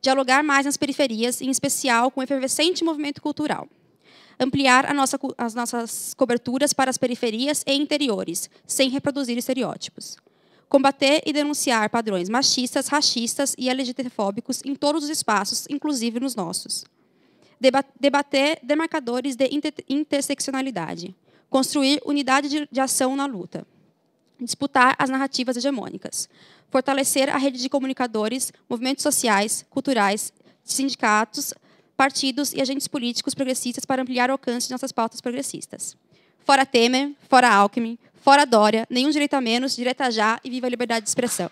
Dialogar mais nas periferias, em especial com o efervescente movimento cultural ampliar nossa, as nossas coberturas para as periferias e interiores, sem reproduzir estereótipos. Combater e denunciar padrões machistas, racistas e LGTfóbicos em todos os espaços, inclusive nos nossos debater demarcadores de interseccionalidade, construir unidade de ação na luta, disputar as narrativas hegemônicas, fortalecer a rede de comunicadores, movimentos sociais, culturais, sindicatos, partidos e agentes políticos progressistas para ampliar o alcance de nossas pautas progressistas. Fora Temer, fora Alckmin, fora Dória, nenhum direito a menos, direta já e viva a liberdade de expressão.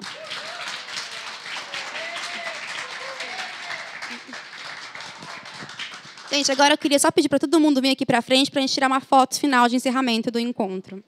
Gente, agora eu queria só pedir para todo mundo vir aqui para frente para a gente tirar uma foto final de encerramento do encontro.